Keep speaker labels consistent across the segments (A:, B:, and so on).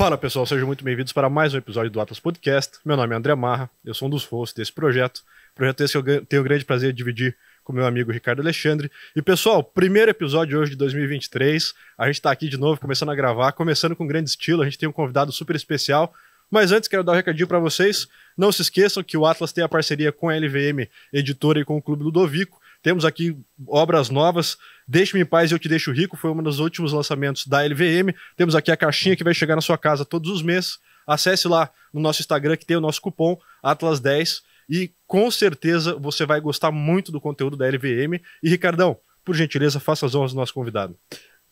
A: Fala pessoal, sejam muito bem-vindos para mais um episódio do Atlas Podcast. Meu nome é André Marra, eu sou um dos hosts desse projeto. Projeto esse que eu tenho o grande prazer de dividir com meu amigo Ricardo Alexandre. E pessoal, primeiro episódio hoje de 2023. A gente está aqui de novo, começando a gravar, começando com grande estilo. A gente tem um convidado super especial. Mas antes, quero dar um recadinho para vocês. Não se esqueçam que o Atlas tem a parceria com a LVM Editora e com o Clube Ludovico. Temos aqui obras novas. Deixe-me em paz e eu te deixo rico. Foi um dos últimos lançamentos da LVM. Temos aqui a caixinha que vai chegar na sua casa todos os meses. Acesse lá no nosso Instagram que tem o nosso cupom Atlas10 e com certeza você vai gostar muito do conteúdo da LVM. E Ricardão, por gentileza, faça as honras do nosso convidado.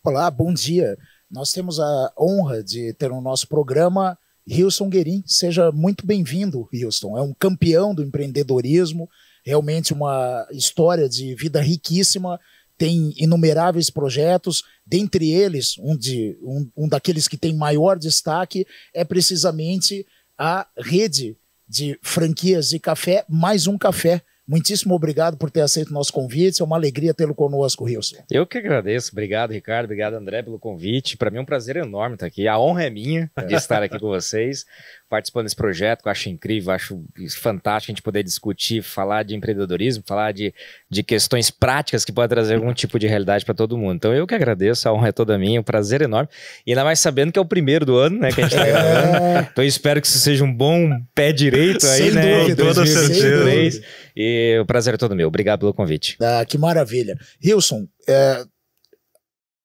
B: Olá, bom dia. Nós temos a honra de ter no nosso programa Hilson Guerin. Seja muito bem-vindo, Hilson. É um campeão do empreendedorismo, realmente uma história de vida riquíssima, tem inumeráveis projetos, dentre eles, um, de, um, um daqueles que tem maior destaque é precisamente a rede de franquias de café, mais um café. Muitíssimo obrigado por ter aceito o nosso convite. É uma alegria tê-lo conosco, Wilson.
C: Eu que agradeço. Obrigado, Ricardo. Obrigado, André, pelo convite. Para mim é um prazer enorme estar aqui. A honra é minha de estar aqui com vocês participando desse projeto, que eu acho incrível, acho fantástico a gente poder discutir, falar de empreendedorismo, falar de, de questões práticas que podem trazer algum tipo de realidade para todo mundo. Então eu que agradeço, a honra é toda minha, um prazer enorme. E ainda mais sabendo que é o primeiro do ano, né, que a gente tá é. gravando. Então eu espero que isso seja um bom pé direito aí, Sem né? Dúvida, toda certeza. E o prazer é todo meu. Obrigado pelo convite.
B: Ah, que maravilha. Wilson. é,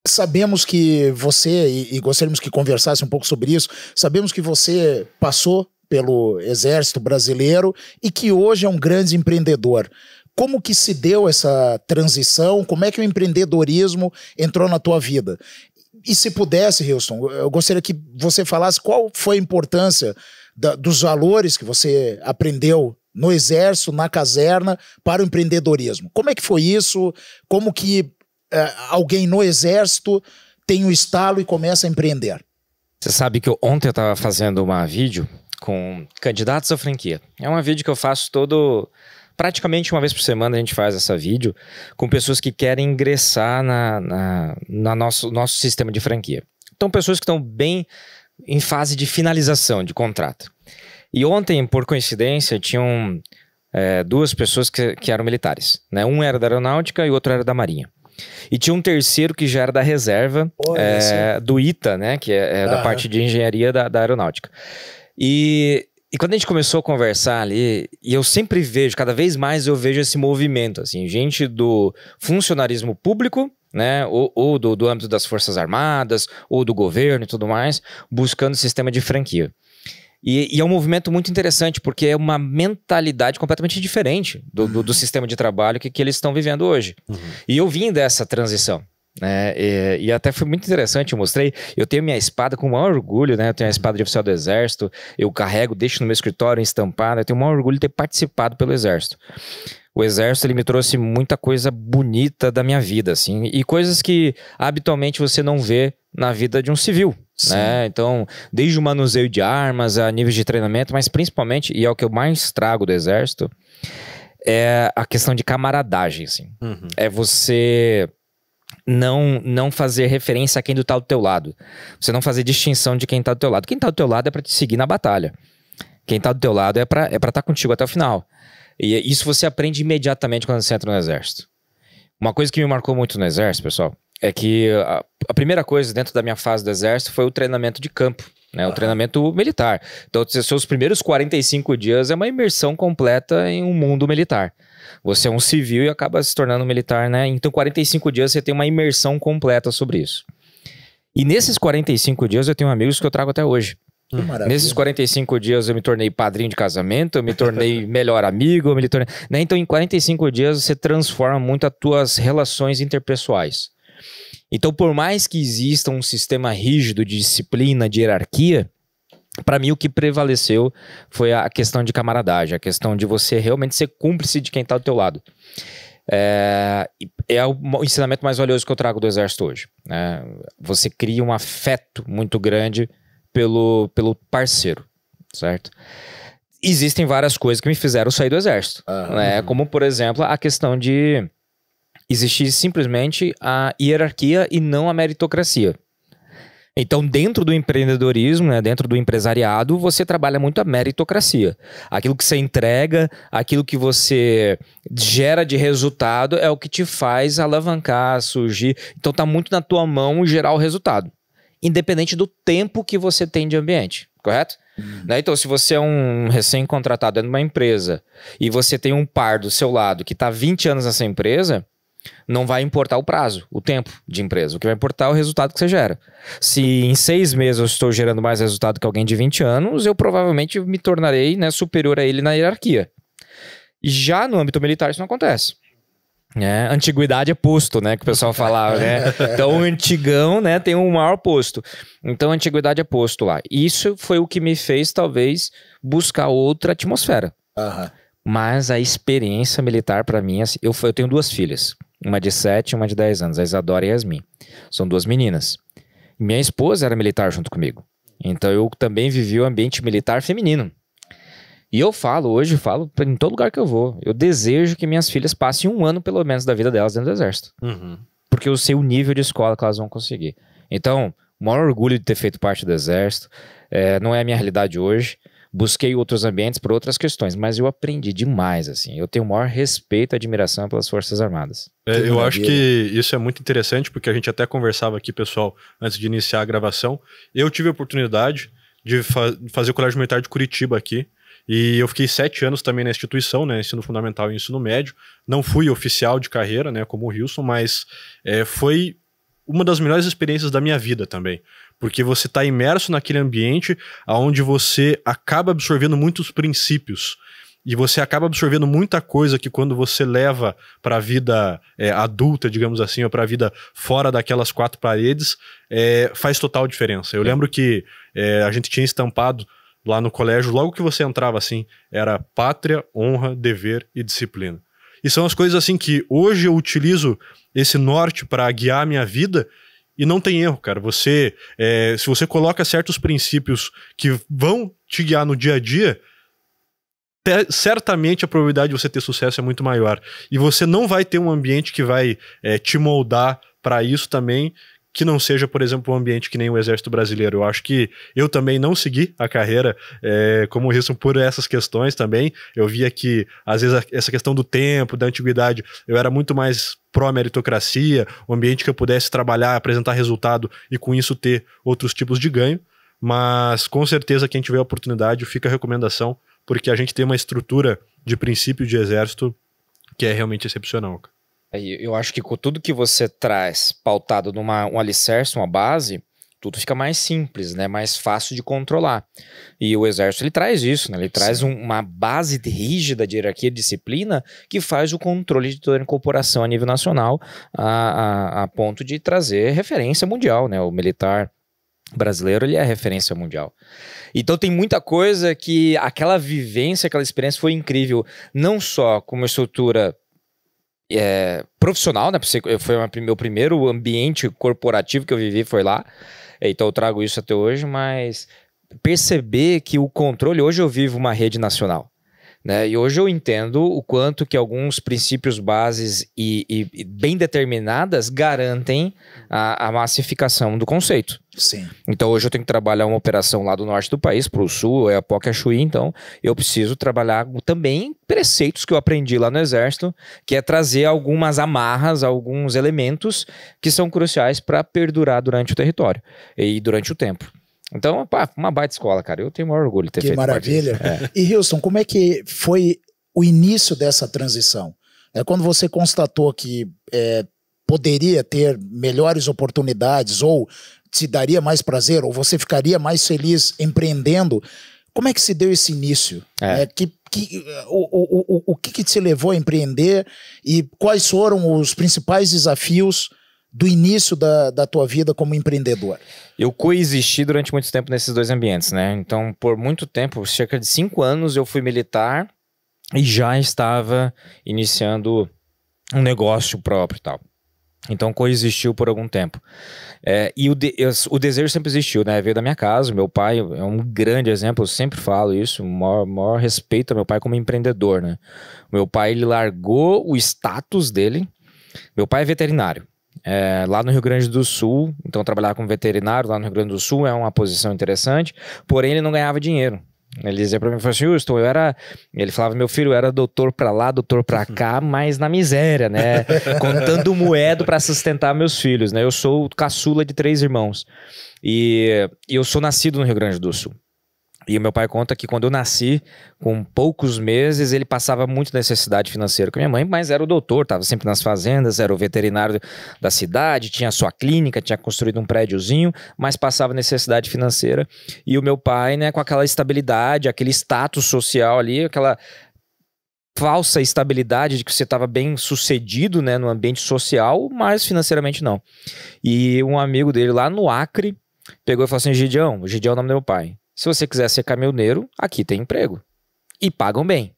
B: Sabemos que você, e, e gostaríamos que conversasse um pouco sobre isso, sabemos que você passou pelo Exército Brasileiro e que hoje é um grande empreendedor. Como que se deu essa transição? Como é que o empreendedorismo entrou na tua vida? E se pudesse, Houston, eu gostaria que você falasse qual foi a importância da, dos valores que você aprendeu no exército, na caserna, para o empreendedorismo. Como é que foi isso? Como que é, alguém no exército tem o estalo e começa a empreender?
C: Você sabe que eu, ontem eu estava fazendo uma vídeo com candidatos à franquia. É uma vídeo que eu faço todo. Praticamente uma vez por semana a gente faz essa vídeo com pessoas que querem ingressar na, na, na nosso, nosso sistema de franquia. Então, pessoas que estão bem em fase de finalização de contrato. E ontem, por coincidência, tinham é, duas pessoas que, que, eram militares. Né? Um era da aeronáutica e o outro era da marinha. E tinha um terceiro que já era da reserva,
A: Pô, é,
C: do ITA, né? Que é, é da parte de engenharia da, da aeronáutica. E e quando a gente começou a conversar ali, e eu sempre vejo, cada vez mais eu vejo esse movimento, assim, gente do funcionarismo público, né, ou, ou do, do âmbito das Forças Armadas, ou do governo e tudo mais, buscando sistema de franquia. E, e, é um movimento muito interessante, porque é uma mentalidade completamente diferente do, do, do uhum. sistema de trabalho que, que eles estão vivendo hoje. Uhum. E eu vim dessa transição. Né? E, e, até foi muito interessante, eu mostrei. Eu tenho minha espada com o maior orgulho, né? Eu tenho a espada de oficial do Exército, eu carrego, deixo no meu escritório estampada. Eu tenho o maior orgulho de ter participado pelo Exército. O Exército ele me trouxe muita coisa bonita da minha vida, assim, e coisas que habitualmente você não vê na vida de um civil. Sim. Né? Então, desde o manuseio de armas a níveis de treinamento, mas principalmente, e é o que eu mais trago do Exército, é a questão de camaradagem. Assim. Uhum. É você não não fazer referência a quem está do tá teu lado. Você não fazer distinção de quem está do teu lado. Quem está do teu lado é para te seguir na batalha. Quem está do teu lado é para é estar tá contigo até o final. E isso você aprende imediatamente quando você entra no exército. Uma coisa que me marcou muito no exército, pessoal, é que a, a primeira coisa dentro da minha fase do exército foi o treinamento de campo né? O ah. treinamento militar. Então, seus primeiros 45 dias é uma imersão completa em um mundo militar. Você é um civil e acaba se tornando militar, né? Então, 45 dias você tem uma imersão completa sobre isso. E nesses 45 dias eu tenho amigos que eu trago até hoje. Nesses 45 dias eu me tornei padrinho de casamento, eu me tornei melhor amigo, eu me tornei... Né? Então, em 45 dias você transforma muito as tuas relações interpessoais. Então, por mais que exista um sistema rígido de disciplina, de hierarquia, para mim o que prevaleceu foi a questão de camaradagem, a questão de você realmente ser cúmplice de quem está do teu lado. É, é, o ensinamento mais valioso que eu trago do exército hoje. Né? Você cria um afeto muito grande pelo, pelo parceiro, certo? Existem várias coisas que me fizeram sair do exército, uhum. né? como por exemplo a questão de existir simplesmente a hierarquia e não a meritocracia. Então, dentro do empreendedorismo, né, dentro do empresariado, você trabalha muito a meritocracia. Aquilo que você entrega, aquilo que você gera de resultado é o que te faz alavancar, surgir. Então, está muito na tua mão gerar o resultado, independente do tempo que você tem de ambiente, correto? Uhum. Né, então, se você é um recém-contratado em uma empresa e você tem um par do seu lado que está 20 anos nessa empresa, não vai importar o prazo, o tempo de empresa. O que vai importar é o resultado que você gera. Se em seis meses eu estou gerando mais resultado que alguém de 20 anos, eu provavelmente me tornarei né, superior a ele na hierarquia. Já no âmbito militar, isso não acontece. É, antiguidade é posto, né? Que o pessoal falava, né? Então, o antigão, né? Tem um maior posto. Então, antiguidade é posto lá. Isso foi o que me fez, talvez, buscar outra atmosfera. Uhum. Mas a experiência militar, para mim, é assim, eu, eu tenho duas filhas. Uma de 7 e uma de 10 anos, a Isadora e a Yasmin. São duas meninas. Minha esposa era militar junto comigo. Então eu também vivi o um ambiente militar feminino. E eu falo, hoje falo em todo lugar que eu vou. Eu desejo que minhas filhas passem um ano, pelo menos, da vida delas dentro do exército. Uhum. Porque eu sei o nível de escola que elas vão conseguir. Então, o maior orgulho de ter feito parte do exército. É, não é a minha realidade hoje busquei outros ambientes por outras questões, mas eu aprendi demais, assim. Eu tenho o maior respeito e admiração pelas Forças Armadas. É, eu acho
A: que isso é muito interessante, porque a gente até conversava aqui, pessoal, antes de iniciar a gravação. Eu tive a oportunidade de fa fazer o Colégio Militar de Curitiba aqui, e eu fiquei sete anos também na instituição, né? Ensino fundamental e ensino médio. Não fui oficial de carreira, né? Como o Wilson, mas é, foi uma das melhores experiências da minha vida também porque você está imerso naquele ambiente onde você acaba absorvendo muitos princípios. E você acaba absorvendo muita coisa que quando você leva para a vida é, adulta, digamos assim, ou para a vida fora daquelas quatro paredes, é, faz total diferença. Eu é. lembro que é, a gente tinha estampado lá no colégio, logo que você entrava assim, era pátria, honra, dever e disciplina. E são as coisas assim que hoje eu utilizo esse norte para guiar a minha vida, e não tem erro, cara. Você, é, se você coloca certos princípios que vão te guiar no dia a dia, certamente a probabilidade de você ter sucesso é muito maior. E você não vai ter um ambiente que vai é, te moldar para isso também que não seja, por exemplo, um ambiente que nem o Exército Brasileiro. Eu acho que eu também não segui a carreira é, como Wilson por essas questões também. Eu via que, às vezes, a, essa questão do tempo, da antiguidade, eu era muito mais pró-meritocracia, um ambiente que eu pudesse trabalhar, apresentar resultado e com isso ter outros tipos de ganho. Mas com certeza quem tiver a oportunidade, fica a recomendação, porque a gente tem uma estrutura de princípio de exército que é realmente excepcional.
C: É, eu acho que com tudo que você traz pautado numa um alicerce, uma base, tudo fica mais simples, né? Mais fácil de controlar. E o exército ele traz isso, né? Ele traz um, uma base rígida de hierarquia e disciplina que faz o controle de toda a incorporação a nível nacional a, a, a ponto de trazer referência mundial, né? O militar brasileiro ele é referência mundial. Então tem muita coisa que aquela vivência, aquela experiência foi incrível, não só como estrutura é, profissional, né? Foi uma, meu primeiro ambiente corporativo que eu vivi foi lá. É, então eu trago isso até hoje, mas perceber que o controle hoje eu vivo uma rede nacional. Né? E hoje eu entendo o quanto que alguns princípios bases e, e, e bem determinadas garantem a, a, massificação do conceito. Sim. Então hoje eu tenho que trabalhar uma operação lá do norte do país para o sul, é a Pocachuí, então eu preciso trabalhar também preceitos que eu aprendi lá no exército, que é trazer algumas amarras, alguns elementos que são cruciais para perdurar durante o território e durante o tempo. Então, pá, uma baita escola, cara. Eu tenho o maior orgulho de ter que feito maravilha.
B: É. E Houston, como é que foi o início dessa transição? É quando você constatou que é, poderia ter melhores oportunidades ou te daria mais prazer ou você ficaria mais feliz empreendendo. Como é que se deu esse início? É. é que, que, o, o, o, o que, que te levou a empreender e quais foram os principais desafios do início da, da tua vida como empreendedor?
C: Eu coexisti durante muito tempo nesses dois ambientes, né? Então, por muito tempo, cerca de cinco anos, eu fui militar e já estava iniciando um negócio próprio e tal. Então coexistiu por algum tempo. É, e o, de, o desejo sempre existiu, né? Veio da minha casa, meu pai é um grande exemplo, eu sempre falo isso, o maior, maior respeito ao meu pai como empreendedor, né? Meu pai, ele largou o status dele, meu pai é veterinário, é, lá no Rio Grande do Sul, então trabalhar como veterinário lá no Rio Grande do Sul é uma posição interessante, porém ele não ganhava dinheiro. Ele dizia para mim, falou assim, Houston, eu era... Ele falava, meu filho, eu era doutor para lá, doutor para uhum. cá, mas na miséria, né? Contando moedo para sustentar meus filhos, né? Eu sou caçula de três irmãos. E, e eu sou nascido no Rio Grande do Sul. E o meu pai conta que quando eu nasci, com poucos meses, ele passava muita necessidade financeira com minha mãe, mas era o doutor, estava sempre nas fazendas, era o veterinário da cidade, tinha sua clínica, tinha construído um prédiozinho, mas passava necessidade financeira. E o meu pai, né, com aquela estabilidade, aquele status social ali, aquela falsa estabilidade de que você estava bem sucedido, né, no ambiente social, mas financeiramente não. E um amigo dele lá no Acre pegou e falou assim: Gidião, o Gidião é o nome do meu pai se você quiser ser caminhoneiro, aqui tem emprego. E pagam bem.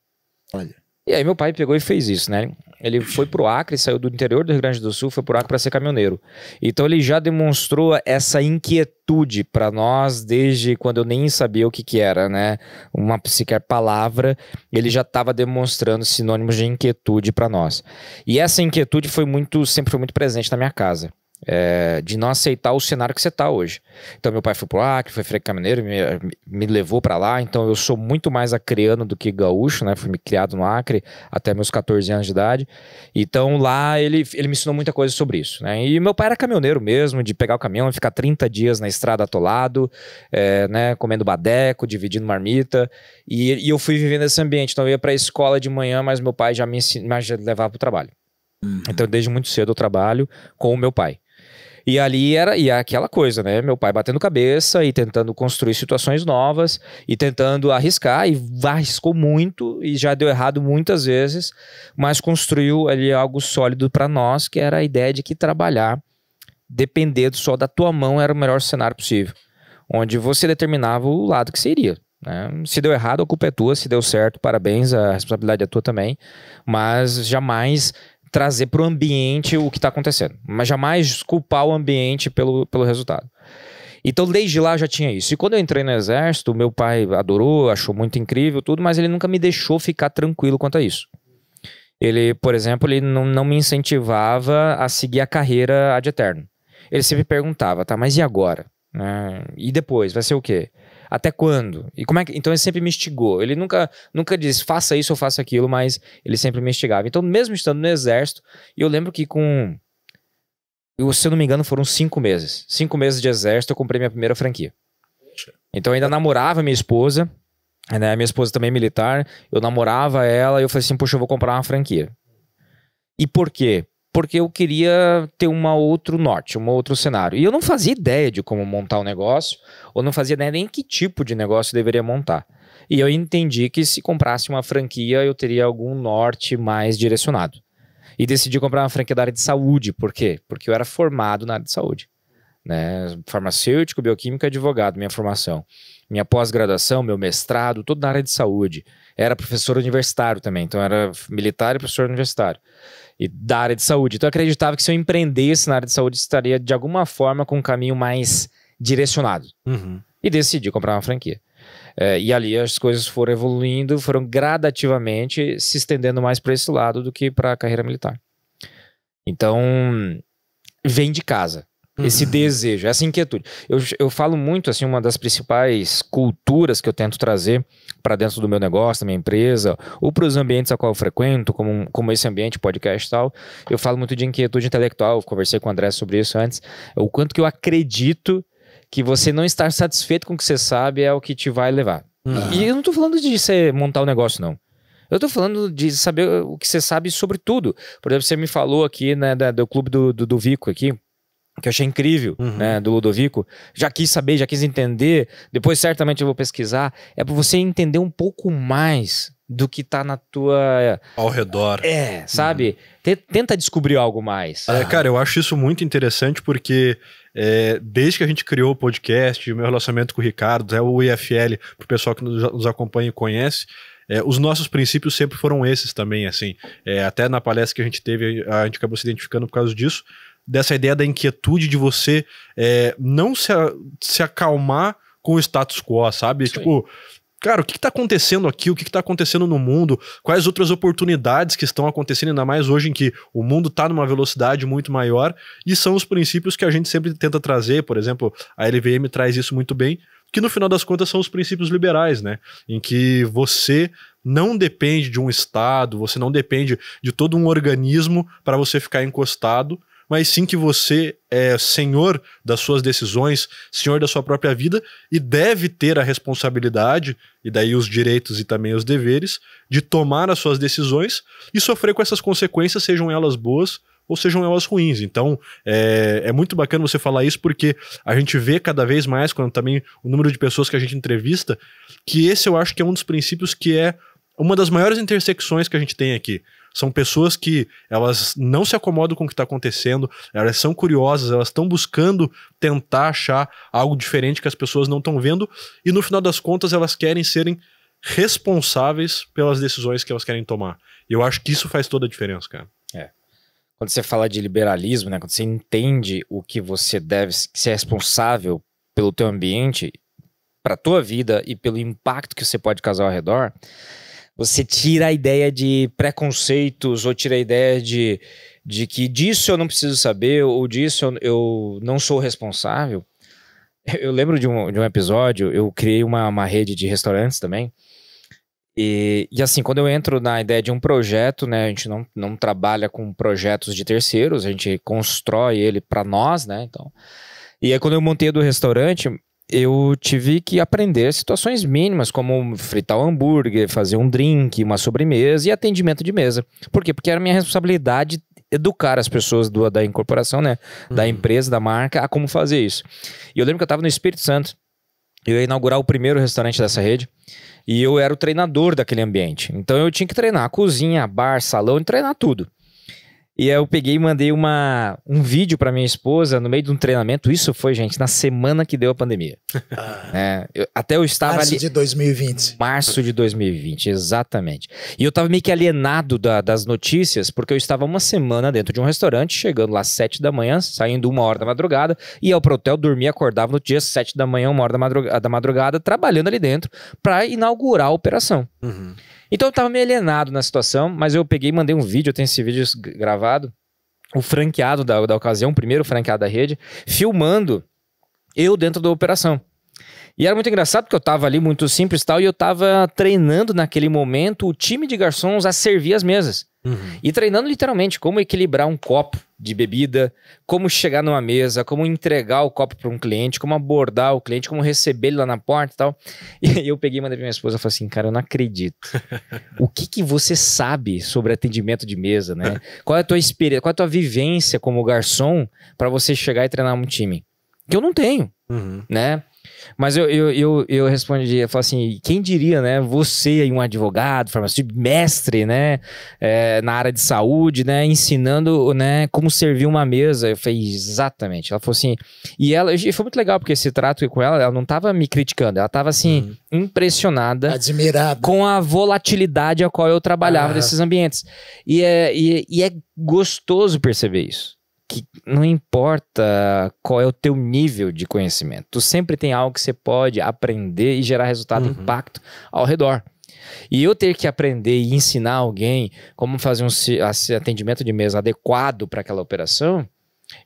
C: Olha. E aí meu pai pegou e fez isso, né? Ele foi pro Acre, saiu do interior do Rio Grande do Sul, foi pro Acre para ser caminhoneiro. Então ele já demonstrou essa inquietude para nós desde quando eu nem sabia o que que era, né? Uma sequer palavra, ele já estava demonstrando sinônimos de inquietude para nós. E essa inquietude foi muito, sempre foi muito presente na minha casa é, de não aceitar o cenário que você está hoje. Então, meu pai foi pro Acre, foi freio caminhoneiro, me, me levou para lá. Então, eu sou muito mais acreano do que gaúcho, né? Fui criado no Acre até meus 14 anos de idade. Então, lá ele, ele me ensinou muita coisa sobre isso, né? E meu pai era caminhoneiro mesmo, de pegar o caminhão e ficar 30 dias na estrada atolado, é, né? Comendo badeco, dividindo marmita. E, e eu fui vivendo esse ambiente. Então, eu ia para a escola de manhã, mas meu pai já me, ensin... já levava para o trabalho. Uhum. Então, desde muito cedo eu trabalho com o meu pai. E ali era e é aquela coisa, né? Meu pai batendo cabeça e tentando construir situações novas e tentando arriscar e arriscou muito e já deu errado muitas vezes, mas construiu ali algo sólido para nós, que era a ideia de que trabalhar dependendo só da tua mão era o melhor cenário possível, onde você determinava o lado que seria. Né? Se deu errado, a culpa é tua. Se deu certo, parabéns, a responsabilidade é tua também. Mas jamais trazer para o ambiente o que está acontecendo, mas jamais culpar o ambiente pelo, pelo resultado. Então, desde lá já tinha isso. E quando eu entrei no exército, meu pai adorou, achou muito incrível tudo, mas ele nunca me deixou ficar tranquilo quanto a isso. Ele, por exemplo, ele não, não me incentivava a seguir a carreira ad eterno. Ele sempre perguntava, tá, mas e agora? Né? e depois? Vai ser o quê? até quando? E como é que. Então ele sempre me instigou. Ele nunca, nunca disse faça isso ou faça aquilo, mas ele sempre me instigava. Então, mesmo estando no exército, eu lembro que com. Eu, se eu não me engano, foram cinco meses. Cinco meses de exército, eu comprei minha primeira franquia. Então eu ainda namorava minha esposa, né? Minha esposa também é militar. Eu namorava ela e eu falei assim: puxa, eu vou comprar uma franquia. E por quê? porque eu queria ter um outro norte, um outro cenário. E eu não fazia ideia de como montar o um negócio, ou não fazia ideia nem que tipo de negócio deveria montar. E eu entendi que se comprasse uma franquia, eu teria algum norte mais direcionado. E decidi comprar uma franquia da área de saúde, por quê? Porque eu era formado na área de saúde né? Farmacêutico, e advogado, minha formação. Minha pós-graduação, meu mestrado, tudo na área de saúde. Era professor universitário também, então era militar e professor universitário. E da área de saúde. Então eu acreditava que se eu empreendesse na área de saúde, estaria de alguma forma com um caminho mais direcionado. Uhum. E decidi comprar uma franquia. É, e ali as coisas foram evoluindo, foram gradativamente se estendendo mais para esse lado do que para a carreira militar. Então, vem de casa esse uhum. desejo, essa inquietude. Eu, eu falo muito, assim, uma das principais culturas que eu tento trazer para dentro do meu negócio, da minha empresa, ou para os ambientes a qual eu frequento, como, como esse ambiente, podcast e tal, eu falo muito de inquietude intelectual, eu conversei com o André sobre isso antes, o quanto que eu acredito que você não estar satisfeito com o que você sabe é o que te vai levar. Uhum. E eu não estou falando de você montar o um negócio, não. Eu tô falando de saber o que você sabe sobre tudo. Por exemplo, você me falou aqui, né, da, do clube do, do, do Vico aqui, que eu achei incrível, uhum. né, do Ludovico. Já quis saber, já quis entender. Depois certamente eu vou pesquisar. É para você entender um pouco mais do que tá na tua ao redor. É, sabe? Uhum. Tenta descobrir algo mais. É,
A: cara, eu acho isso muito interessante porque é, desde que a gente criou o podcast, o meu relacionamento com o Ricardo, é o IFL, pro pessoal que nos, acompanha e conhece, é, os nossos princípios sempre foram esses também, assim. É, até na palestra que a gente teve, a gente acabou se identificando por causa disso dessa ideia da inquietude de você é, não se, a, se acalmar com o status quo, sabe? Sim. Tipo, cara, o que está acontecendo aqui? O que está acontecendo no mundo? Quais outras oportunidades que estão acontecendo, ainda mais hoje em que o mundo está numa velocidade muito maior? E são os princípios que a gente sempre tenta trazer, por exemplo, a LVM traz isso muito bem, que no final das contas são os princípios liberais, né? Em que você não depende de um Estado, você não depende de todo um organismo para você ficar encostado mas sim que você é senhor das suas decisões, senhor da sua própria vida e deve ter a responsabilidade, e daí os direitos e também os deveres, de tomar as suas decisões e sofrer com essas consequências, sejam elas boas ou sejam elas ruins. Então, é, é, muito bacana você falar isso, porque a gente vê cada vez mais, quando também o número de pessoas que a gente entrevista, que esse eu acho que é um dos princípios que é uma das maiores intersecções que a gente tem aqui. São pessoas que elas não se acomodam com o que está acontecendo, elas são curiosas, elas estão buscando tentar achar algo diferente que as pessoas não estão vendo e no final das contas elas querem serem responsáveis pelas decisões que elas querem tomar. E eu acho que isso faz toda a diferença, cara.
C: É. Quando você fala de liberalismo, né, quando você entende o que você deve ser é responsável pelo teu ambiente, para tua vida e pelo impacto que você pode causar ao redor, você tira a ideia de preconceitos ou tira a ideia de, de que disso eu não preciso saber ou disso eu, eu não sou responsável. Eu lembro de um, de um episódio, eu criei uma, uma rede de restaurantes também. E, e, assim, quando eu entro na ideia de um projeto, né, a gente não, não trabalha com projetos de terceiros, a gente constrói ele para nós, né, então... E aí quando eu montei do restaurante, eu tive que aprender situações mínimas, como fritar um hambúrguer, fazer um drink, uma sobremesa e atendimento de mesa. Por quê? Porque era minha responsabilidade educar as pessoas do, da incorporação, né? Uhum. Da empresa, da marca, a como fazer isso. E eu lembro que eu estava no Espírito Santo. Eu ia inaugurar o primeiro restaurante dessa rede. E eu era o treinador daquele ambiente. Então eu tinha que treinar a cozinha, bar, salão, e treinar tudo. E eu peguei e mandei uma, um vídeo para minha esposa no meio de um treinamento. Isso foi, gente, na semana que deu a pandemia. Ah. é, eu, até eu estava março ali. Março de
B: 2020. Março de
C: 2020, exatamente. E eu estava meio que alienado da, das notícias, porque eu estava uma semana dentro de um restaurante, chegando lá às sete da manhã, saindo uma hora da madrugada, ia ao hotel, dormia, acordava no dia sete da manhã, uma hora da madrugada, da madrugada trabalhando ali dentro para inaugurar a operação. Uhum. Então eu tava meio alienado na situação, mas eu peguei e mandei um vídeo, eu tenho esse vídeo gravado, o franqueado da, da ocasião, o primeiro franqueado da rede, filmando eu dentro da operação. E era muito engraçado porque eu tava ali muito simples e tal, e eu tava treinando naquele momento o time de garçons a servir as mesas. Uhum. E treinando literalmente como equilibrar um copo de bebida, como chegar numa mesa, como entregar o copo para um cliente, como abordar o cliente, como receber ele lá na porta e tal. E eu peguei e mandei pra minha esposa e falei assim: cara, eu não acredito. o que que você sabe sobre atendimento de mesa, né? Qual é a tua experiência, qual é a tua vivência como garçom para você chegar e treinar um time? Que eu não tenho, uhum. né? Mas eu, eu, eu, eu respondi, eu falo assim, quem diria, né? Você aí, um advogado, farmacêutico, mestre, né? É, na área de saúde, né? Ensinando, né? Como servir uma mesa. Eu falei, exatamente. Ela falou assim, e ela, e foi muito legal, porque esse trato com ela, ela não tava me criticando, ela tava assim, uhum. impressionada. Admirada. Com a volatilidade a qual eu trabalhava nesses ambientes. E é, e, é, e é gostoso perceber isso não importa qual é o teu nível de conhecimento, tu sempre tem algo que você pode aprender e gerar resultado, uhum. impacto ao redor. E eu ter que aprender e ensinar alguém como fazer um atendimento de mesa adequado para aquela operação,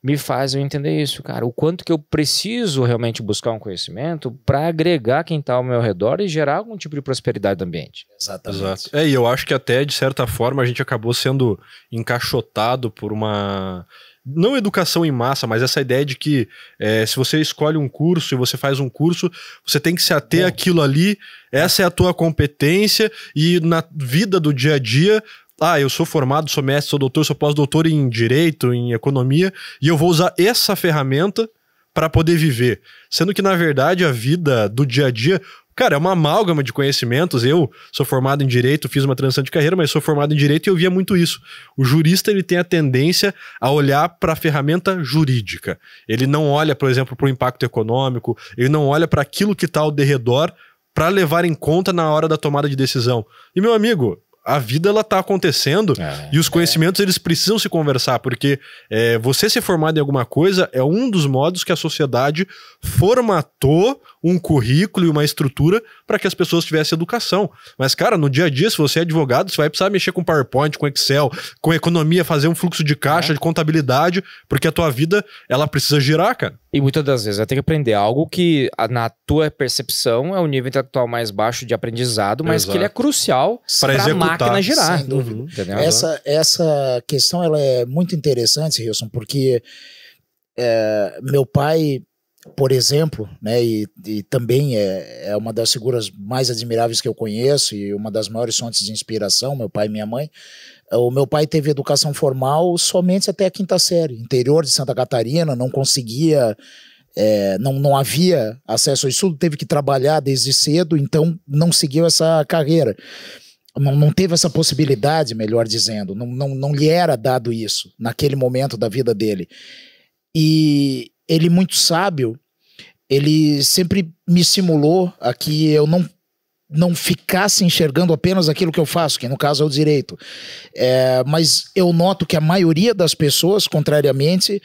C: me faz eu entender isso, cara. O quanto que eu preciso realmente buscar um conhecimento para agregar quem está ao meu redor e gerar algum tipo de prosperidade do ambiente.
A: Exatamente. Exato. É, e eu acho que até, de certa forma, a gente acabou sendo encaixotado por uma não educação em massa, mas essa ideia de que é, se você escolhe um curso e você faz um curso, você tem que se ater aquilo àquilo ali, essa é a tua competência, e na vida do dia a dia ah, eu sou formado, sou mestre, sou doutor, sou pós-doutor em direito, em economia, e eu vou usar essa ferramenta para poder viver. Sendo que, na verdade, a vida do dia a dia, Cara, é uma amálgama de conhecimentos. Eu sou formado em direito, fiz uma transição de carreira, mas sou formado em direito e eu via muito isso. O jurista ele tem a tendência a olhar para a ferramenta jurídica. Ele não olha, por exemplo, para o impacto econômico, ele não olha para aquilo que está ao derredor para levar em conta na hora da tomada de decisão. E meu amigo, a vida ela tá acontecendo é, e os é. conhecimentos é. eles precisam se conversar, porque é, você ser formado em alguma coisa é um dos modos que a sociedade formatou um currículo e uma estrutura para que as pessoas tivessem educação. Mas, cara, no dia a dia, se você é advogado, você vai precisar mexer com PowerPoint, com Excel, com economia, fazer um fluxo de caixa, é. de contabilidade, porque a tua vida ela precisa girar, cara. E muitas das vezes vai ter que
C: aprender algo que, na tua percepção, é o nível intelectual mais baixo de aprendizado, mas Exato. que ele é
B: crucial para máquina tá, girar. sem né? Uhum, essa, essa questão ela é muito interessante, Wilson, porque é, meu pai, por exemplo, né, e, e também é, é, uma das figuras mais admiráveis que eu conheço e uma das maiores fontes de inspiração, meu pai e minha mãe. É, o meu pai teve educação formal somente até a quinta série, interior de Santa Catarina, não conseguia é, não, não havia acesso ao estudo, teve que trabalhar desde cedo, então não seguiu essa carreira não, não teve essa possibilidade, melhor dizendo, não, não, não lhe era dado isso naquele momento da vida dele. E ele, muito sábio, ele sempre me simulou a que eu não não ficasse enxergando apenas aquilo que eu faço, que no caso é o direito. É, mas eu noto que a maioria das pessoas, contrariamente,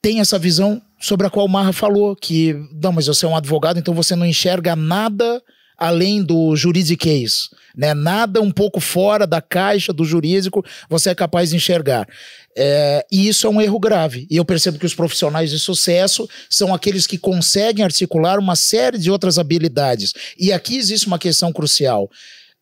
B: tem essa visão sobre a qual o Marra falou, que, não, mas você é um advogado, então você não enxerga nada além do juridiquês, é né? Nada um pouco fora da caixa do jurídico você é capaz de enxergar. É, e isso é um erro grave. E eu percebo que os profissionais de sucesso são aqueles que conseguem articular uma série de outras habilidades. E aqui existe uma questão crucial.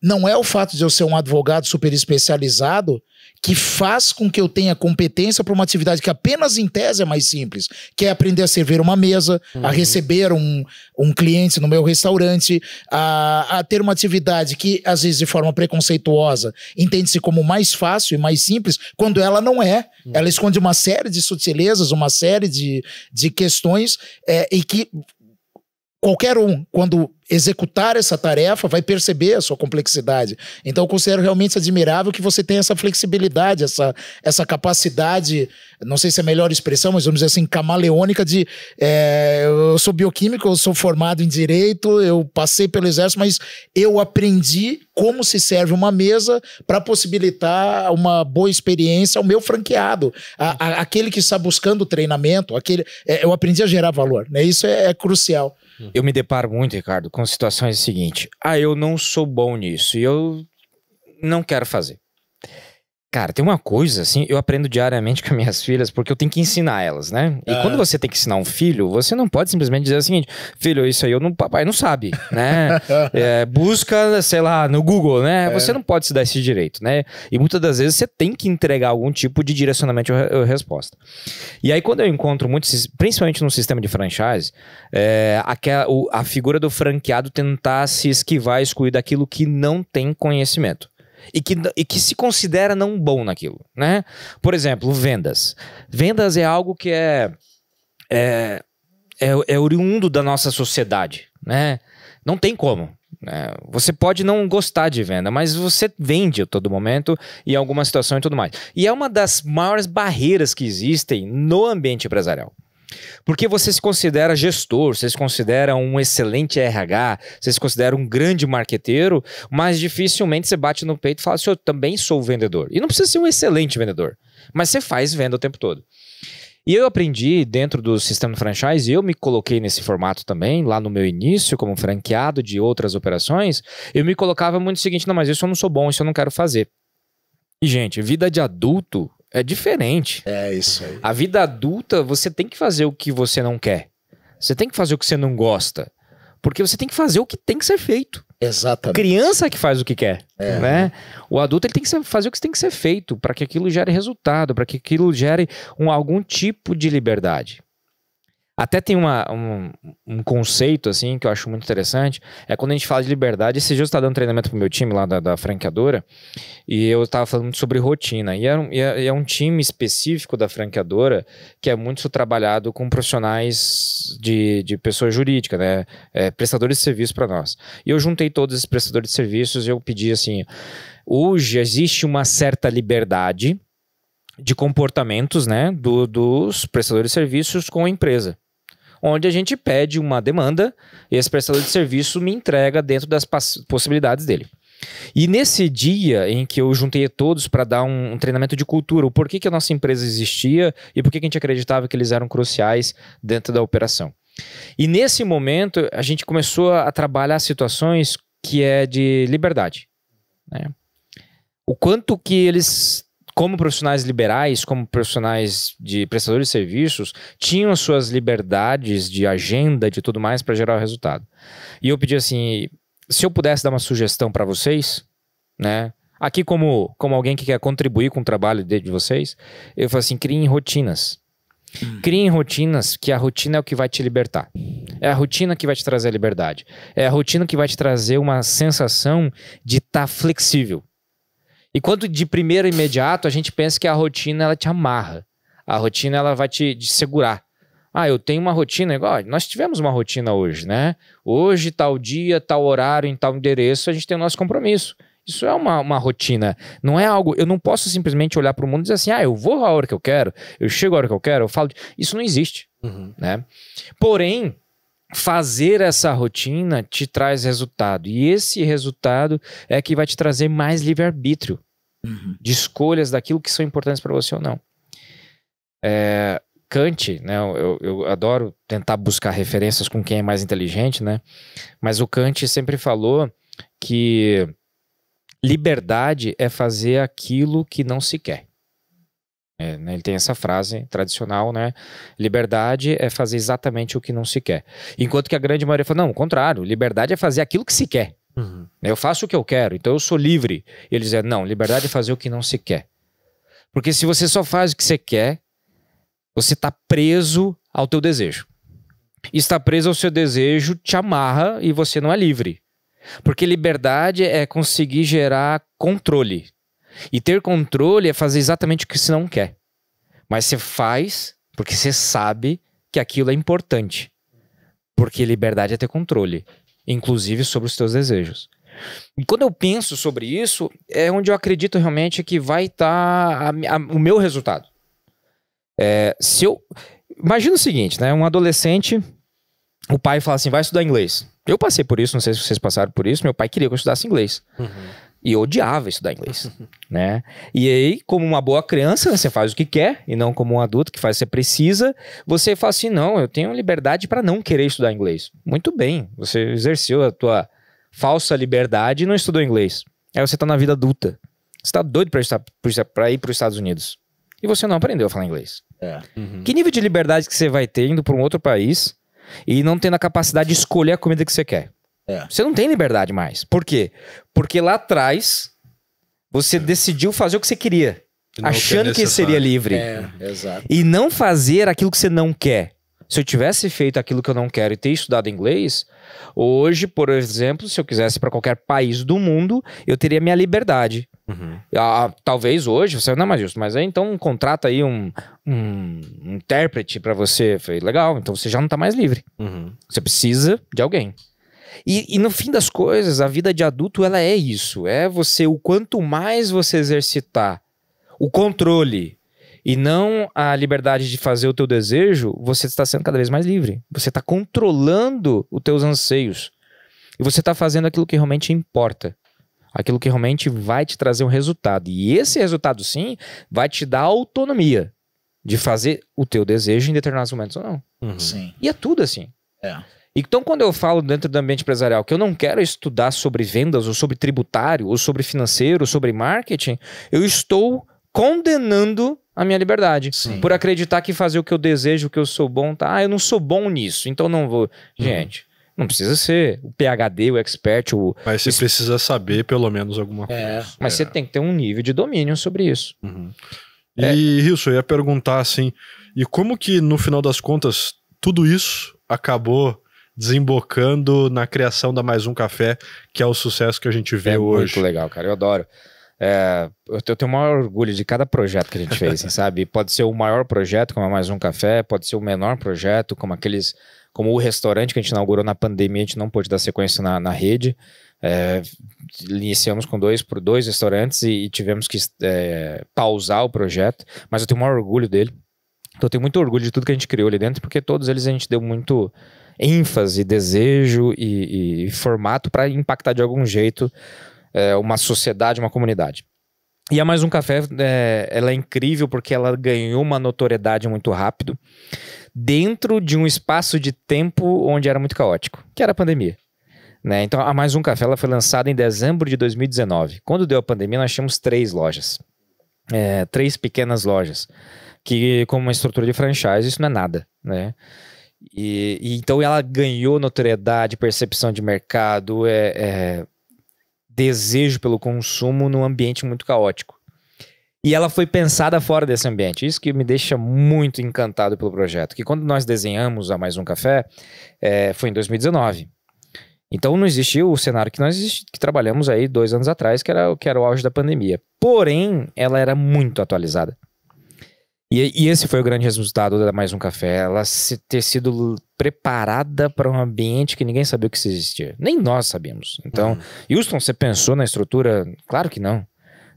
B: Não é o fato de eu ser um advogado super especializado que faz com que eu tenha competência para uma atividade que apenas em tese é mais simples, que é aprender a servir uma mesa, uhum. a receber um, um cliente no meu restaurante, a, a ter uma atividade que, às vezes, de forma preconceituosa, entende-se como mais fácil e mais simples, quando ela não é. Uhum. Ela esconde uma série de sutilezas, uma série de, de questões, é, e que qualquer um, quando executar essa tarefa vai perceber a sua complexidade. Então, eu considero realmente admirável que você tenha essa flexibilidade, essa, essa capacidade, não sei se é a melhor expressão, mas vamos dizer assim, camaleônica de. É, eu sou bioquímico, eu sou formado em direito, eu passei pelo exército, mas eu aprendi como se serve uma mesa para possibilitar uma boa experiência ao meu franqueado, a, a, aquele que está buscando treinamento, aquele. É, eu aprendi a gerar valor, né? Isso é, é crucial. Uhum. Eu me deparo muito, Ricardo, com situações seguinte: ah, eu não sou bom
C: nisso e eu não quero fazer. Cara, tem uma coisa, assim, eu aprendo diariamente com minhas filhas, porque eu tenho que ensinar elas, né? E ah. quando você tem que ensinar um filho, você não pode simplesmente dizer o seguinte, filho, isso aí eu não, papai não sabe, né? é, busca, sei lá, no Google, né? É. Você não pode se dar esse direito, né? E muitas das vezes você tem que entregar algum tipo de direcionamento ou resposta. E aí, quando eu encontro muito, principalmente no sistema de franchise, é, a, a figura do franqueado tentar se esquivar, excluir daquilo que não tem conhecimento e que, e que se considera não bom naquilo, né? Por exemplo, vendas. Vendas é algo que é, é, é, é oriundo da nossa sociedade, né? Não tem como. Né? Você pode não gostar de venda, mas você vende a todo momento e alguma situação e tudo mais. E é uma das maiores barreiras que existem no ambiente empresarial. Porque você se considera gestor, você se considera um excelente RH, você se considera um grande marqueteiro, mas dificilmente você bate no peito e fala assim: eu também sou vendedor. E não precisa ser um excelente vendedor, mas você faz venda o tempo todo. E eu aprendi dentro do sistema franchise, eu me coloquei nesse formato também, lá no meu início, como franqueado de outras operações, eu me colocava muito o seguinte: não, mas isso eu não sou bom, isso eu não quero fazer. E, gente, vida de adulto é diferente. É isso aí. A vida adulta, você tem que fazer o que você não quer. Você tem que fazer o que você não gosta. Porque você tem que fazer o que tem que ser feito. Exatamente. Criança que faz o que quer, é. né? O adulto ele tem que fazer o que tem que ser feito para que aquilo gere resultado, para que aquilo gere um, algum tipo de liberdade. Até tem uma, um, um, conceito, assim, que eu acho muito interessante. É quando a gente fala de liberdade. Esse dia eu estava dando treinamento o meu time lá da, da franqueadora. E eu estava falando sobre rotina. E é, um, é, é um time específico da franqueadora que é muito trabalhado com profissionais de, de pessoa jurídica, né? É, prestadores de serviço para nós. E eu juntei todos esses prestadores de serviços e eu pedi assim: hoje existe uma certa liberdade de comportamentos né, do, dos prestadores de serviços com a empresa. Onde a gente pede uma demanda e esse prestador de serviço me entrega dentro das possibilidades dele. E nesse dia em que eu juntei todos para dar um, um, treinamento de cultura, o porquê que a nossa empresa existia e por que a gente acreditava que eles eram cruciais dentro da operação. E nesse momento, a gente começou a trabalhar situações que é de liberdade. Né? O quanto que eles como profissionais liberais, como profissionais de prestadores de serviços, tinham suas liberdades de agenda e de tudo mais para gerar o resultado. E eu pedi assim, se eu pudesse dar uma sugestão para vocês, né? Aqui como, como alguém que quer contribuir com o trabalho de, de vocês, eu falo assim, criem rotinas. Hum. Criem rotinas, que a rotina é o que vai te libertar. É a rotina que vai te trazer a liberdade. É a rotina que vai te trazer uma sensação de estar tá flexível e quando de primeiro imediato a gente pensa que a rotina ela te amarra, a rotina ela vai te, te segurar. Ah, eu tenho uma rotina igual. Ah, nós tivemos uma rotina hoje, né? Hoje, tal dia, tal horário, em tal endereço, a gente tem o nosso compromisso. Isso é uma, uma rotina. Não é algo. Eu não posso simplesmente olhar para o mundo e dizer assim: ah, eu vou a hora que eu quero, eu chego a hora que eu quero, eu falo. Isso não existe. Uhum. Né? Porém, fazer essa rotina te traz resultado. E esse resultado é que vai te trazer mais livre-arbítrio uhum. de escolhas daquilo que são importantes para você ou não. É, Kant, né, eu, eu, adoro tentar buscar referências com quem é mais inteligente, né? Mas o Kant sempre falou que liberdade é fazer aquilo que não se quer. É, né, ele tem essa frase tradicional, né? Liberdade é fazer exatamente o que não se quer. Enquanto que a grande maioria fala, não, o contrário, liberdade é fazer aquilo que se quer. Uhum. Né, eu faço o que eu quero, então eu sou livre. E ele diz, não, liberdade é fazer o que não se quer. Porque se você só faz o que você quer, você está preso ao teu desejo. E estar preso ao seu desejo te amarra e você não é livre. Porque liberdade é conseguir gerar controle. E ter controle é fazer exatamente o que você não quer. Mas você faz porque você sabe que aquilo é importante. Porque liberdade é ter controle, inclusive sobre os seus desejos. E quando eu penso sobre isso, é onde eu acredito realmente que vai estar tá o meu resultado. É, se eu imagina o seguinte, né? Um adolescente, o pai fala assim, vai estudar inglês. Eu passei por isso, não sei se vocês passaram por isso. Meu pai queria que eu estudasse inglês. Uhum. E odiava estudar inglês, né? E aí, como uma boa criança, você faz o que quer, e não como um adulto que faz o que você precisa, você fala assim, não, eu tenho liberdade para não querer estudar inglês. Muito bem, você exerceu a tua falsa liberdade e não estudou inglês. Aí você está na vida adulta. Você tá doido para ir para os Estados Unidos. E você não aprendeu a falar inglês.
B: É. Uhum.
C: Que nível de liberdade que você vai ter indo para um outro país e não tendo a capacidade de escolher a comida que você quer? É. Você não tem liberdade mais. Por quê? Porque lá atrás você é. decidiu fazer o que você queria, achando é que, seria livre. É, exato. E não fazer aquilo que você não quer. Se eu tivesse feito aquilo que eu não quero e ter estudado inglês, hoje, por exemplo, se eu quisesse para qualquer país do mundo, eu teria minha liberdade. Uhum. Ah, talvez hoje você não, mas justo, mas aí então contrata aí um, um, um intérprete para você. Foi legal, então você já não está mais livre. Uhum. Você precisa de alguém. E, e, no fim das coisas, a vida de adulto ela é isso. É você, o quanto mais você exercitar o controle e não a liberdade de fazer o teu desejo, você está sendo cada vez mais livre. Você está controlando os teus anseios. E você está fazendo aquilo que realmente importa. Aquilo que realmente vai te trazer um resultado. E esse resultado, sim, vai te dar autonomia de fazer o teu desejo em determinados momentos ou não. Uhum. Sim. E é tudo assim. É. Então, quando eu falo dentro do ambiente empresarial que eu não quero estudar sobre vendas, ou sobre tributário, ou sobre financeiro, ou sobre marketing, eu estou condenando a minha liberdade. Sim. Por acreditar que fazer o que eu desejo, o que eu sou bom, tá? Ah, eu não sou bom nisso, então não vou. Uhum. Gente. Não precisa ser o PhD, o expert, o. Mas você precisa saber pelo
A: menos alguma é, coisa. É, mas é. você tem que ter um nível de domínio sobre isso. Uhum. É. E, isso eu ia perguntar assim: e como que no final das contas tudo isso acabou desembocando na criação da Mais Um Café, que é o sucesso que a gente vê é hoje. Muito legal, cara, eu adoro. É, eu tenho o maior orgulho de cada projeto que a gente fez, assim, sabe?
C: Pode ser o maior projeto, como a Mais Um Café, pode ser o menor projeto, como aqueles como o restaurante que a gente inaugurou na pandemia, a gente não pôde dar sequência na, na rede. É, iniciamos com dois por dois restaurantes e, e tivemos que é, pausar o projeto, mas eu tenho o maior orgulho dele. Então eu tenho muito orgulho de tudo que a gente criou ali dentro, porque todos eles a gente deu muito ênfase, desejo e, e formato para impactar de algum jeito é, uma sociedade, uma comunidade. E a Mais Um Café, é, ela é incrível porque ela ganhou uma notoriedade muito rápido dentro de um espaço de tempo onde era muito caótico, que era a pandemia. Né? Então, a Mais Um Café ela foi lançada em dezembro de 2019. Quando deu a pandemia, nós tínhamos três lojas. É, três pequenas lojas. Que, como uma estrutura de franchise, isso não é nada. Né? E, e, então ela ganhou notoriedade, percepção de mercado, é, é, desejo pelo consumo num ambiente muito caótico. E ela foi pensada fora desse ambiente. Isso que me deixa muito encantado pelo projeto. Que quando nós desenhamos a Mais Um Café, é, foi em 2019. Então não existiu o cenário que nós que trabalhamos aí dois anos atrás, que era, que era o auge da pandemia. Porém, ela era muito atualizada. E, e, esse foi o grande resultado da Mais Um Café. Ela se, ter sido preparada para um ambiente que ninguém sabia que existia. Nem nós sabíamos. Então, uhum. Houston, você pensou na estrutura? Claro que não.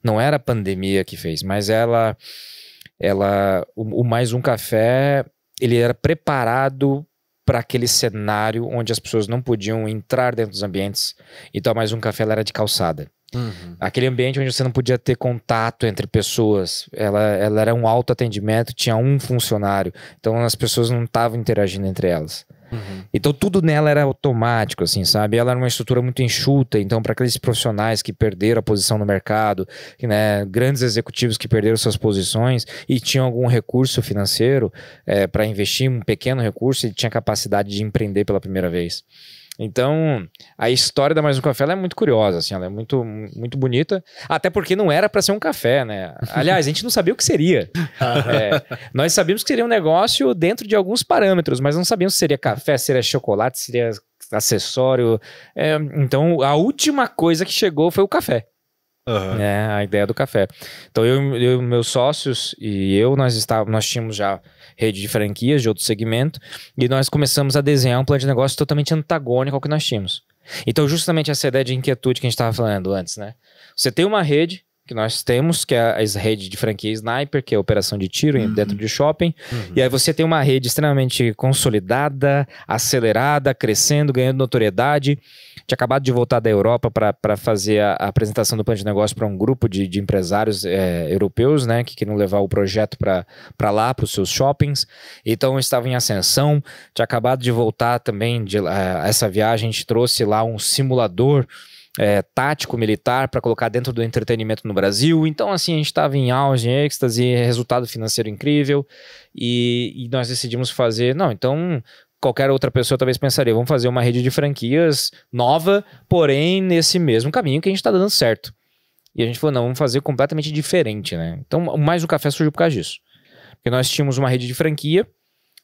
C: Não era a pandemia que fez, mas ela. ela o, o Mais Um Café ele era preparado para aquele cenário onde as pessoas não podiam entrar dentro dos ambientes. Então, Mais Um Café ela era de calçada. Uhum. Aquele ambiente onde você não podia ter contato entre pessoas. Ela, ela era um autoatendimento, tinha um funcionário. Então as pessoas não estavam interagindo entre elas. Uhum. Então tudo nela era automático, assim, sabe? Ela era uma estrutura muito enxuta, então para aqueles profissionais que perderam a posição no mercado, né, grandes executivos que perderam suas posições e tinham algum recurso financeiro é, eh, para investir, um pequeno recurso, e tinha capacidade de empreender pela primeira vez. Então, a história da Mais Um Café é muito curiosa, assim, ela é muito, muito bonita, até porque não era para ser um café, né? Aliás, a gente não sabia o que seria. é, nós sabíamos que seria um negócio dentro de alguns parâmetros, mas não sabíamos se seria café, se seria chocolate, se seria acessório. É, então, a última coisa que chegou foi o café. Uhum. Né, a ideia do café. Então, eu, e meus sócios e eu, nós, estávamos, nós tínhamos já rede de franquias de outro segmento e nós começamos a desenhar um plano de negócio totalmente antagônico ao que nós tínhamos. Então, justamente essa ideia de inquietude que a gente estava falando antes, né? Você tem uma rede que nós temos, que é a rede de franquia Sniper, que é a operação de tiro uhum. dentro de shopping. Uhum. E aí você tem uma rede extremamente consolidada, acelerada, crescendo, ganhando notoriedade. Tinha acabado de voltar da Europa para fazer a, a, apresentação do plano de negócio para um grupo de, de empresários é, europeus, né, que queriam levar o projeto para lá, para os seus shoppings. Então estava em ascensão. Tinha acabado de voltar também de essa viagem, a gente trouxe lá um simulador é, tático militar para colocar dentro do entretenimento no Brasil. Então, assim, a gente estava em auge, em êxtase, resultado financeiro incrível, e, e nós decidimos fazer. Não, então qualquer outra pessoa talvez pensaria, vamos fazer uma rede de franquias nova, porém nesse mesmo caminho que a gente está dando certo. E a gente falou, não, vamos fazer completamente diferente, né? Então, mais o café surgiu por causa disso. Porque nós tínhamos uma rede de franquia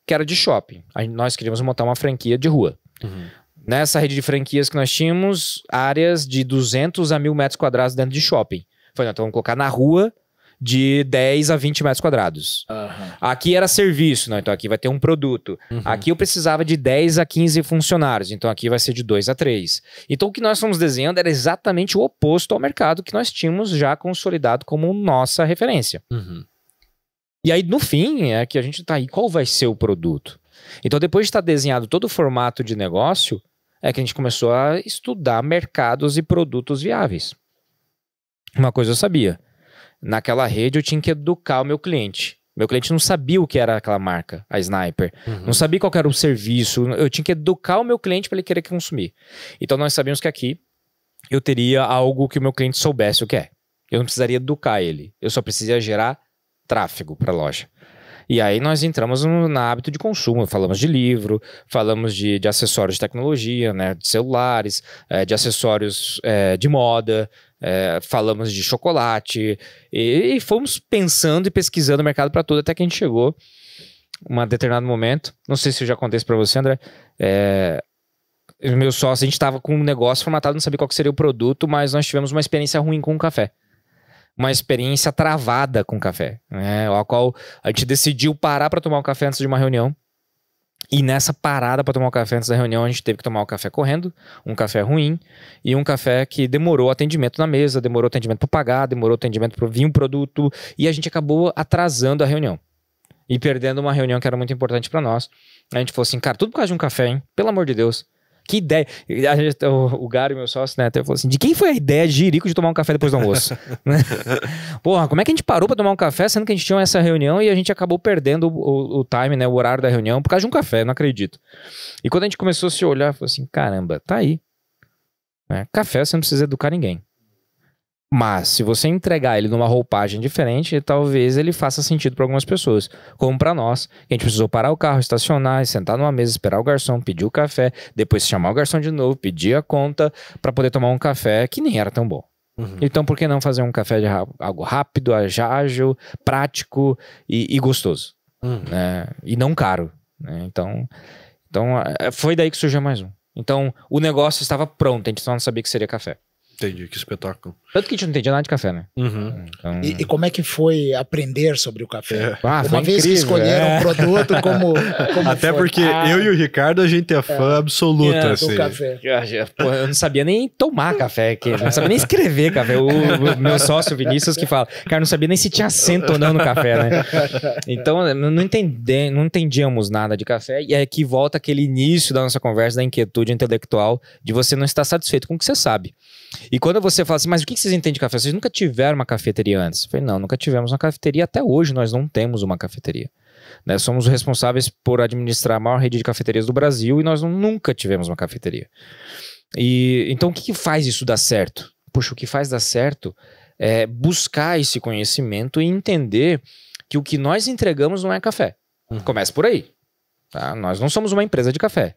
C: que era de shopping. nós queríamos montar uma franquia de rua. Uhum. Nessa rede de franquias que nós tínhamos, áreas de 200 a 1000 metros quadrados dentro de shopping. Foi, não, então vamos colocar na rua de 10 a 20 metros quadrados. Uhum. Aqui era serviço, não, então aqui vai ter um produto. Uhum. Aqui eu precisava de 10 a 15 funcionários, então aqui vai ser de 2 a 3. Então o que nós fomos desenhando era exatamente o oposto ao mercado que nós tínhamos já consolidado como nossa referência. Uhum. E aí, no fim, é que a gente está aí, qual vai ser o produto? Então, depois de estar tá desenhado todo o formato de negócio, é que a gente começou a estudar mercados e produtos viáveis. Uma coisa eu sabia. Naquela rede eu tinha que educar o meu cliente. Meu cliente não sabia o que era aquela marca, a Sniper. Uhum. Não sabia qual era o serviço. Eu tinha que educar o meu cliente para ele querer consumir. Então nós sabíamos que aqui eu teria algo que o meu cliente soubesse o que é. Eu não precisaria educar ele. Eu só precisaria gerar tráfego para a loja. E aí nós entramos no, na hábito de consumo, falamos de livro, falamos de, de acessórios de tecnologia, né, de celulares, é, de acessórios é, de moda, é, falamos de chocolate, e, e, fomos pensando e pesquisando o mercado para tudo, até que a gente chegou um determinado momento, não sei se eu já acontece para você, André, é, meu sócio, a gente estava com um negócio formatado, não sabia qual seria o produto, mas nós tivemos uma experiência ruim com o café uma experiência travada com café, né? A qual a gente decidiu parar para tomar o um café antes de uma reunião. E nessa parada para tomar o café antes da reunião, a gente teve que tomar o café correndo, um café ruim e um café que demorou o atendimento na mesa, demorou o atendimento para pagar, demorou o atendimento para vir um produto e a gente acabou atrasando a reunião e perdendo uma reunião que era muito importante para nós. A gente falou assim, cara, tudo por causa de um café, hein? Pelo amor de Deus que ideia. Gente, o, o Gary, meu sócio, né, até falou assim: de quem foi a ideia de Jerico de tomar um café depois do almoço? Né? Porra, como é que a gente parou pra tomar um café, sendo que a gente tinha essa reunião e a gente acabou perdendo o, o, time, né, o horário da reunião, por causa de um café, não acredito. E quando a gente começou a se olhar, falou assim: caramba, tá aí. É, café você não precisa educar ninguém. Mas se você entregar ele numa roupagem diferente, talvez ele faça sentido para algumas pessoas, como para nós, que a gente precisou parar o carro, estacionar, sentar numa mesa, esperar o garçom, pedir o café, depois chamar o garçom de novo, pedir a conta para poder tomar um café que nem era tão bom. Uhum. Então, por que não fazer um café de algo rápido, ágil, prático e, e gostoso? Uhum. Né? E não caro. Né? Então, então, é, foi daí que surgiu mais um. Então, o negócio estava pronto, a gente só não sabia que seria café. Entendi, que espetáculo. Tanto
B: que a gente não entendia nada de café, né? Uhum. Então... E, e, como é que foi aprender sobre o café? É. Ah, Uma vez que escolheram é. o é. um produto, como, como Até foi? porque ah, eu
A: e o Ricardo, a gente é, é. fã é. absoluto, é, assim. café.
C: Eu, pô, eu não sabia nem tomar café não sabia nem escrever café. O, o, meu sócio, Vinícius, que fala, cara, não sabia nem se tinha acento ou não no café, né? Então, não, entendi, não entendíamos nada de café. E aqui é volta aquele início da nossa conversa, da inquietude intelectual, de você não estar satisfeito com o que você sabe. E quando você fala assim, mas o que vocês entendem de café? Vocês nunca tiveram uma cafeteria antes? Eu falei, não, nunca tivemos uma cafeteria. Até hoje nós não temos uma cafeteria. Né? Somos responsáveis por administrar a maior rede de cafeterias do Brasil e nós nunca tivemos uma cafeteria. E Então, o que, que faz isso dar certo? Puxa, o que faz dar certo é buscar esse conhecimento e entender que o que nós entregamos não é café. Uhum. Começa por aí. Tá? Nós não somos uma empresa de café.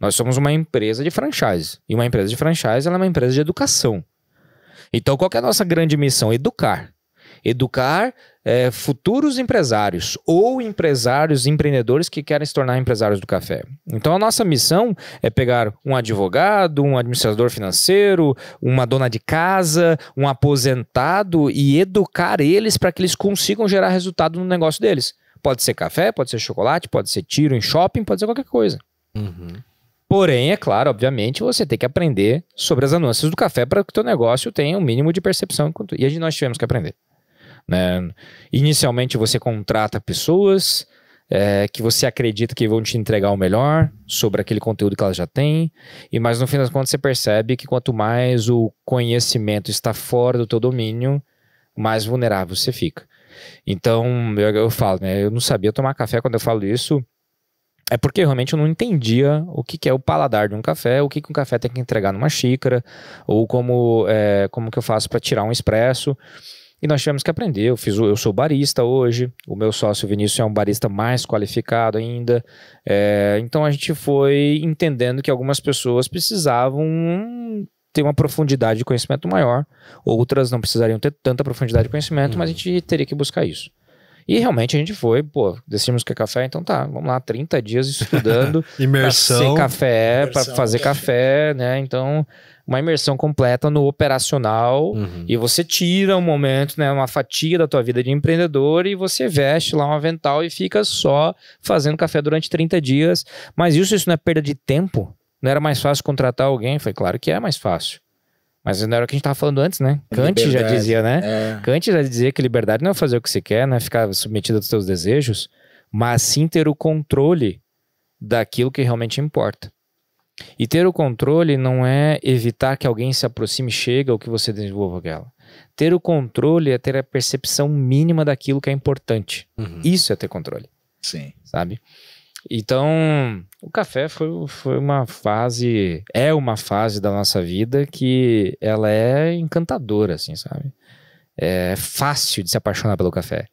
C: Nós somos uma empresa de franchise. E uma empresa de franchise é uma empresa de educação. Então, qual é a nossa grande missão? Educar. Educar é, futuros empresários ou empresários, empreendedores que querem se tornar empresários do café. Então, a nossa missão é pegar um advogado, um administrador financeiro, uma dona de casa, um aposentado e educar eles para que eles consigam gerar resultado no negócio deles. Pode ser café, pode ser chocolate, pode ser tiro em shopping, pode ser qualquer coisa. Uhum. Porém, é claro, obviamente, você tem que aprender sobre as anúncios do café para que o teu negócio tenha um mínimo de percepção. E a nós tivemos que aprender. Né? Inicialmente, você contrata pessoas é, que você acredita que vão te entregar o melhor sobre aquele conteúdo que elas já têm, e mas no fim das contas você percebe que quanto mais o conhecimento está fora do teu domínio, mais vulnerável você fica. Então, eu, eu falo, né? Eu não sabia tomar café quando eu falo isso é porque realmente eu não entendia o que, que é o paladar de um café, o que, que um café tem que entregar numa xícara, ou como, é, como que eu faço para tirar um espresso. E nós tivemos que aprender. Eu, fiz, eu sou barista hoje, o meu sócio Vinícius é um barista mais qualificado ainda. É, então a gente foi entendendo que algumas pessoas precisavam ter uma profundidade de conhecimento maior, outras não precisariam ter tanta profundidade de conhecimento, mas a uhum. gente teria que buscar isso. E realmente a gente foi, pô, decidimos que é café, então tá, vamos lá, 30 dias estudando. imersão. Pra café, para fazer café, né? Então, uma imersão completa no operacional. Uhum. E você tira um momento, né, uma fatia da tua vida de empreendedor e você veste lá um avental e fica só fazendo café durante 30 dias. Mas isso, isso não é perda de tempo? Não era mais fácil contratar alguém? Foi claro que é mais fácil. Mas não era o que a gente estava falando antes, né? Kant liberdade, já dizia, né? É. Kant já dizia que liberdade não é fazer o que se quer, não é ficar submetido aos seus desejos, mas sim ter o controle daquilo que realmente importa. E ter o controle não é evitar que alguém se aproxime e chegue ou que você desenvolva aquela. Ter o controle é ter a percepção mínima daquilo que é importante. Uhum. Isso é ter controle. Sim. Sabe? Então, o café foi, foi uma fase, é uma fase da nossa vida que ela é encantadora, assim, sabe? É fácil de se apaixonar pelo café.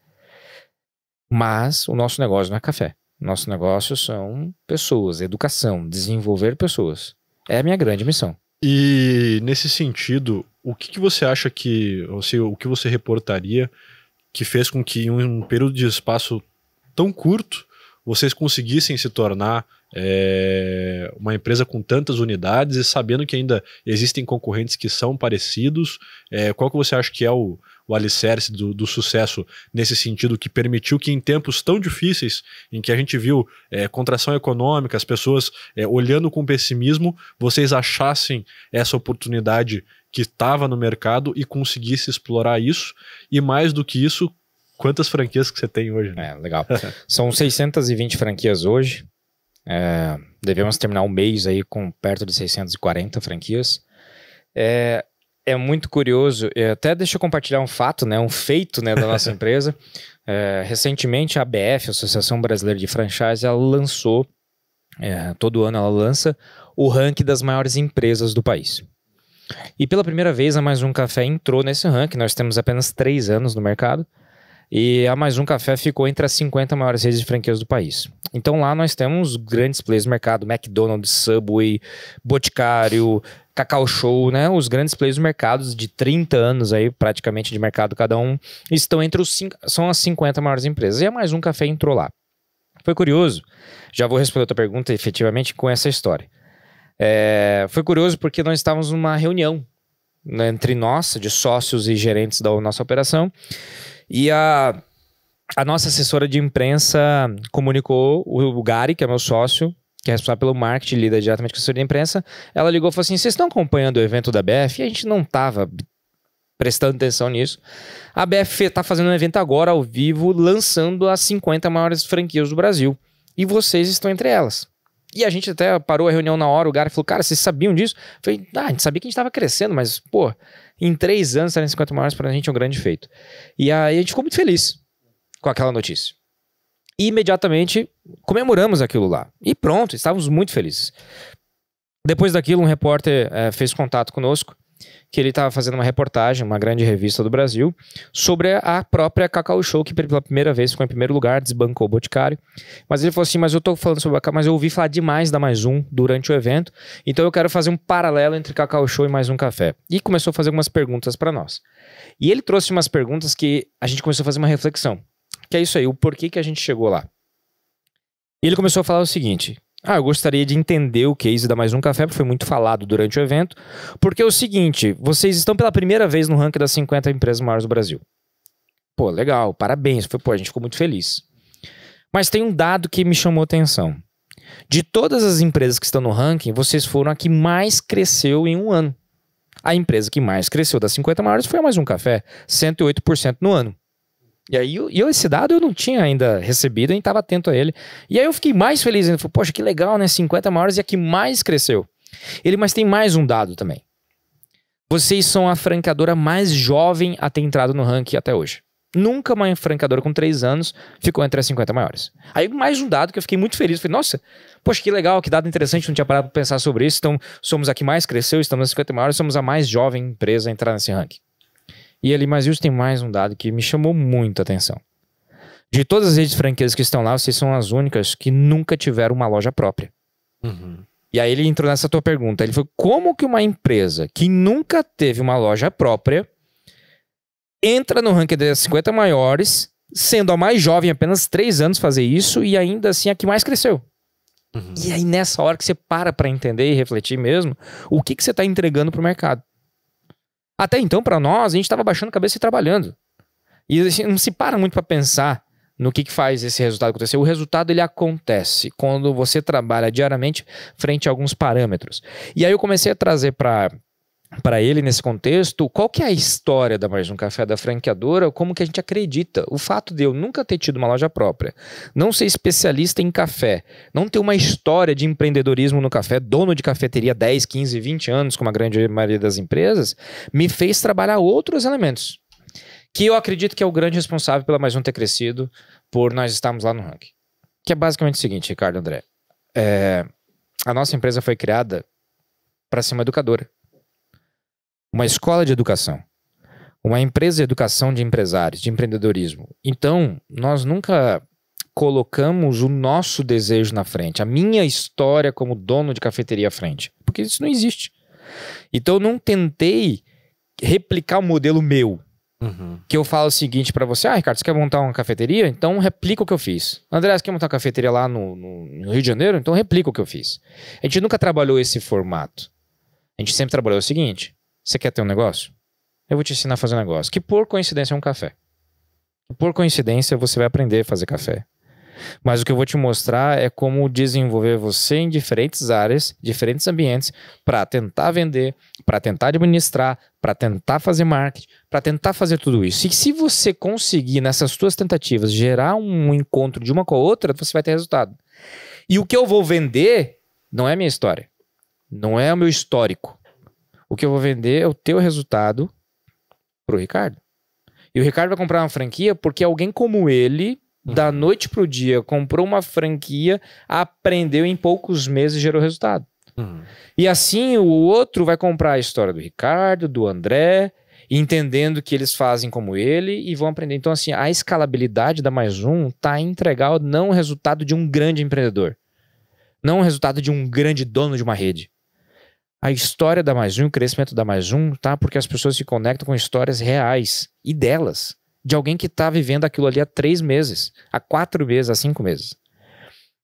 C: Mas o nosso negócio não é café. Nosso negócio são pessoas, educação, desenvolver pessoas. É a minha grande missão.
A: E nesse sentido, o que, que você acha que, ou seja, o que você reportaria que fez com que em um período de espaço tão curto vocês conseguissem se tornar é, uma empresa com tantas unidades e sabendo que ainda existem concorrentes que são parecidos, é, qual que você acha que é o, o alicerce do, do, sucesso nesse sentido que permitiu que em tempos tão difíceis em que a gente viu é, contração econômica, as pessoas é, olhando com pessimismo, vocês achassem essa oportunidade que estava no mercado e conseguisse explorar isso e mais do que isso Quantas franquias que você tem hoje? Né? É, legal.
C: São 620 franquias hoje. É, devemos terminar o mês aí com perto de 640 franquias. É, é muito curioso. E até deixa eu compartilhar um fato, né, um feito né, da nossa empresa. É, recentemente, a ABF, Associação Brasileira de Franchise, ela lançou, é, todo ano ela lança, o ranking das maiores empresas do país. E pela primeira vez, a Mais Um Café entrou nesse ranking. Nós temos apenas três anos no mercado. E a Mais Um Café ficou entre as 50 maiores redes de franquias do país. Então lá nós temos grandes players do mercado, McDonald's, Subway, Boticário, Cacau Show, né? Os grandes players do mercado de 30 anos aí praticamente de mercado cada um estão entre os são as 50 maiores empresas. E a Mais Um Café entrou lá. Foi curioso. Já vou responder outra pergunta efetivamente com essa história. É, foi curioso porque nós estávamos numa reunião né, entre nós, de sócios e gerentes da nossa operação, e a, a nossa assessora de imprensa comunicou, o Gary, que é meu sócio, que é responsável pelo marketing, lida diretamente com a assessoria de imprensa, ela ligou e falou assim: vocês estão acompanhando o evento da BF? E a gente não estava prestando atenção nisso. A BF está fazendo um evento agora ao vivo, lançando as 50 maiores franquias do Brasil. E vocês estão entre elas. E a gente até parou a reunião na hora, o Gary falou: Cara, vocês sabiam disso? Eu falei: Ah, a gente sabia que a gente estava crescendo, mas, pô, em três anos, 350 mil reais para a gente é um grande feito. E aí a gente ficou muito feliz com aquela notícia. E imediatamente comemoramos aquilo lá. E pronto, estávamos muito felizes. Depois daquilo, um repórter é, fez contato conosco que ele estava fazendo uma reportagem, uma grande revista do Brasil, sobre a própria Cacau Show, que pela primeira vez ficou em primeiro lugar, desbancou o Boticário. Mas ele falou assim: Mas eu estou falando sobre a Cacau, mas eu ouvi falar demais da Mais Um durante o evento, então eu quero fazer um paralelo entre Cacau Show e Mais Um Café. E começou a fazer algumas perguntas para nós. E ele trouxe umas perguntas que a gente começou a fazer uma reflexão. Que é isso aí, o porquê que a gente chegou lá. E ele começou a falar o seguinte: ah, eu gostaria de entender o case da Mais Um Café, porque foi muito falado durante o evento, porque é o seguinte, vocês estão pela primeira vez no ranking das 50 empresas maiores do Brasil. Pô, legal, parabéns, foi, pô, a gente ficou muito feliz. Mas tem um dado que me chamou atenção. De todas as empresas que estão no ranking, vocês foram a que mais cresceu em um ano. A empresa que mais cresceu das 50 maiores foi a Mais Um Café, 108% no ano. E aí eu, esse dado eu não tinha ainda recebido, nem estava atento a ele. E aí eu fiquei mais feliz ainda. Falei, poxa, que legal, né? 50 maiores e a que mais cresceu. Ele, mas tem mais um dado também. Vocês são a francadora mais jovem a ter entrado no ranking até hoje. Nunca uma francadora com 3 anos ficou entre as 50 maiores. Aí mais um dado que eu fiquei muito feliz. Falei, nossa, poxa, que legal, que dado interessante, não tinha parado para pensar sobre isso. Então, somos a que mais cresceu, estamos nas 50 maiores, somos a mais jovem empresa a entrar nesse ranking. E ali mais Hills tem mais um dado que me chamou muita atenção. De todas as redes franquias que estão lá, vocês são as únicas que nunca tiveram uma loja própria. Uhum. E aí ele entrou nessa tua pergunta. Ele falou: como que uma empresa que nunca teve uma loja própria entra no ranking das 50 maiores, sendo a mais jovem, apenas 3 anos fazer isso, e ainda assim a que mais cresceu? Uhum. E aí nessa hora que você para para entender e refletir mesmo, o que, que você está entregando para o mercado? Até então, para nós, a gente estava baixando a cabeça e trabalhando. E assim, não se para muito para pensar no que, que faz esse resultado acontecer. O resultado ele acontece quando você trabalha diariamente frente a alguns parâmetros. E aí eu comecei a trazer para para ele nesse contexto, qual que é a história da Mais Um Café da franqueadora, como que a gente acredita? O fato de eu nunca ter tido uma loja própria, não ser especialista em café, não ter uma história de empreendedorismo no café, dono de cafeteria 10, 15, 20 anos, como a grande maioria das empresas, me fez trabalhar outros elementos. Que eu acredito que é o grande responsável pela Mais Um ter crescido, por nós estarmos lá no ranking. Que é basicamente o seguinte, Ricardo André. É, a nossa empresa foi criada para ser uma educadora uma escola de educação, uma empresa de educação de empresários, de empreendedorismo. Então, nós nunca colocamos o nosso desejo na frente, a minha história como dono de cafeteria à frente, porque isso não existe. Então, eu não tentei replicar o modelo meu. Uhum. Que eu falo o seguinte para você: Ah, Ricardo, você quer montar uma cafeteria? Então replica o que eu fiz. André, você quer montar uma cafeteria lá no, no, no, Rio de Janeiro? Então replica o que eu fiz. A gente nunca trabalhou esse formato. A gente sempre trabalhou o seguinte: você quer ter um negócio? Eu vou te ensinar a fazer um negócio. Que por coincidência é um café. Por coincidência, você vai aprender a fazer café. Mas o que eu vou te mostrar é como desenvolver você em diferentes áreas, diferentes ambientes, para tentar vender, para tentar administrar, para tentar fazer marketing, para tentar fazer tudo isso. E se você conseguir, nessas suas tentativas, gerar um encontro de uma com a outra, você vai ter resultado. E o que eu vou vender não é minha história, não é o meu histórico. O que eu vou vender é o teu resultado pro Ricardo. E o Ricardo vai comprar uma franquia porque alguém como ele, uhum. da noite pro dia, comprou uma franquia, aprendeu em poucos meses gerou resultado. Uhum. E assim o outro vai comprar a história do Ricardo, do André, entendendo que eles fazem como ele e vão aprender. Então, assim, a escalabilidade da mais um tá em entregar não o resultado de um grande empreendedor, não o resultado de um grande dono de uma rede a história da Mais Um, o crescimento da Mais Um, tá? Porque as pessoas se conectam com histórias reais e delas, de alguém que está vivendo aquilo ali há três meses, há quatro meses, há cinco meses.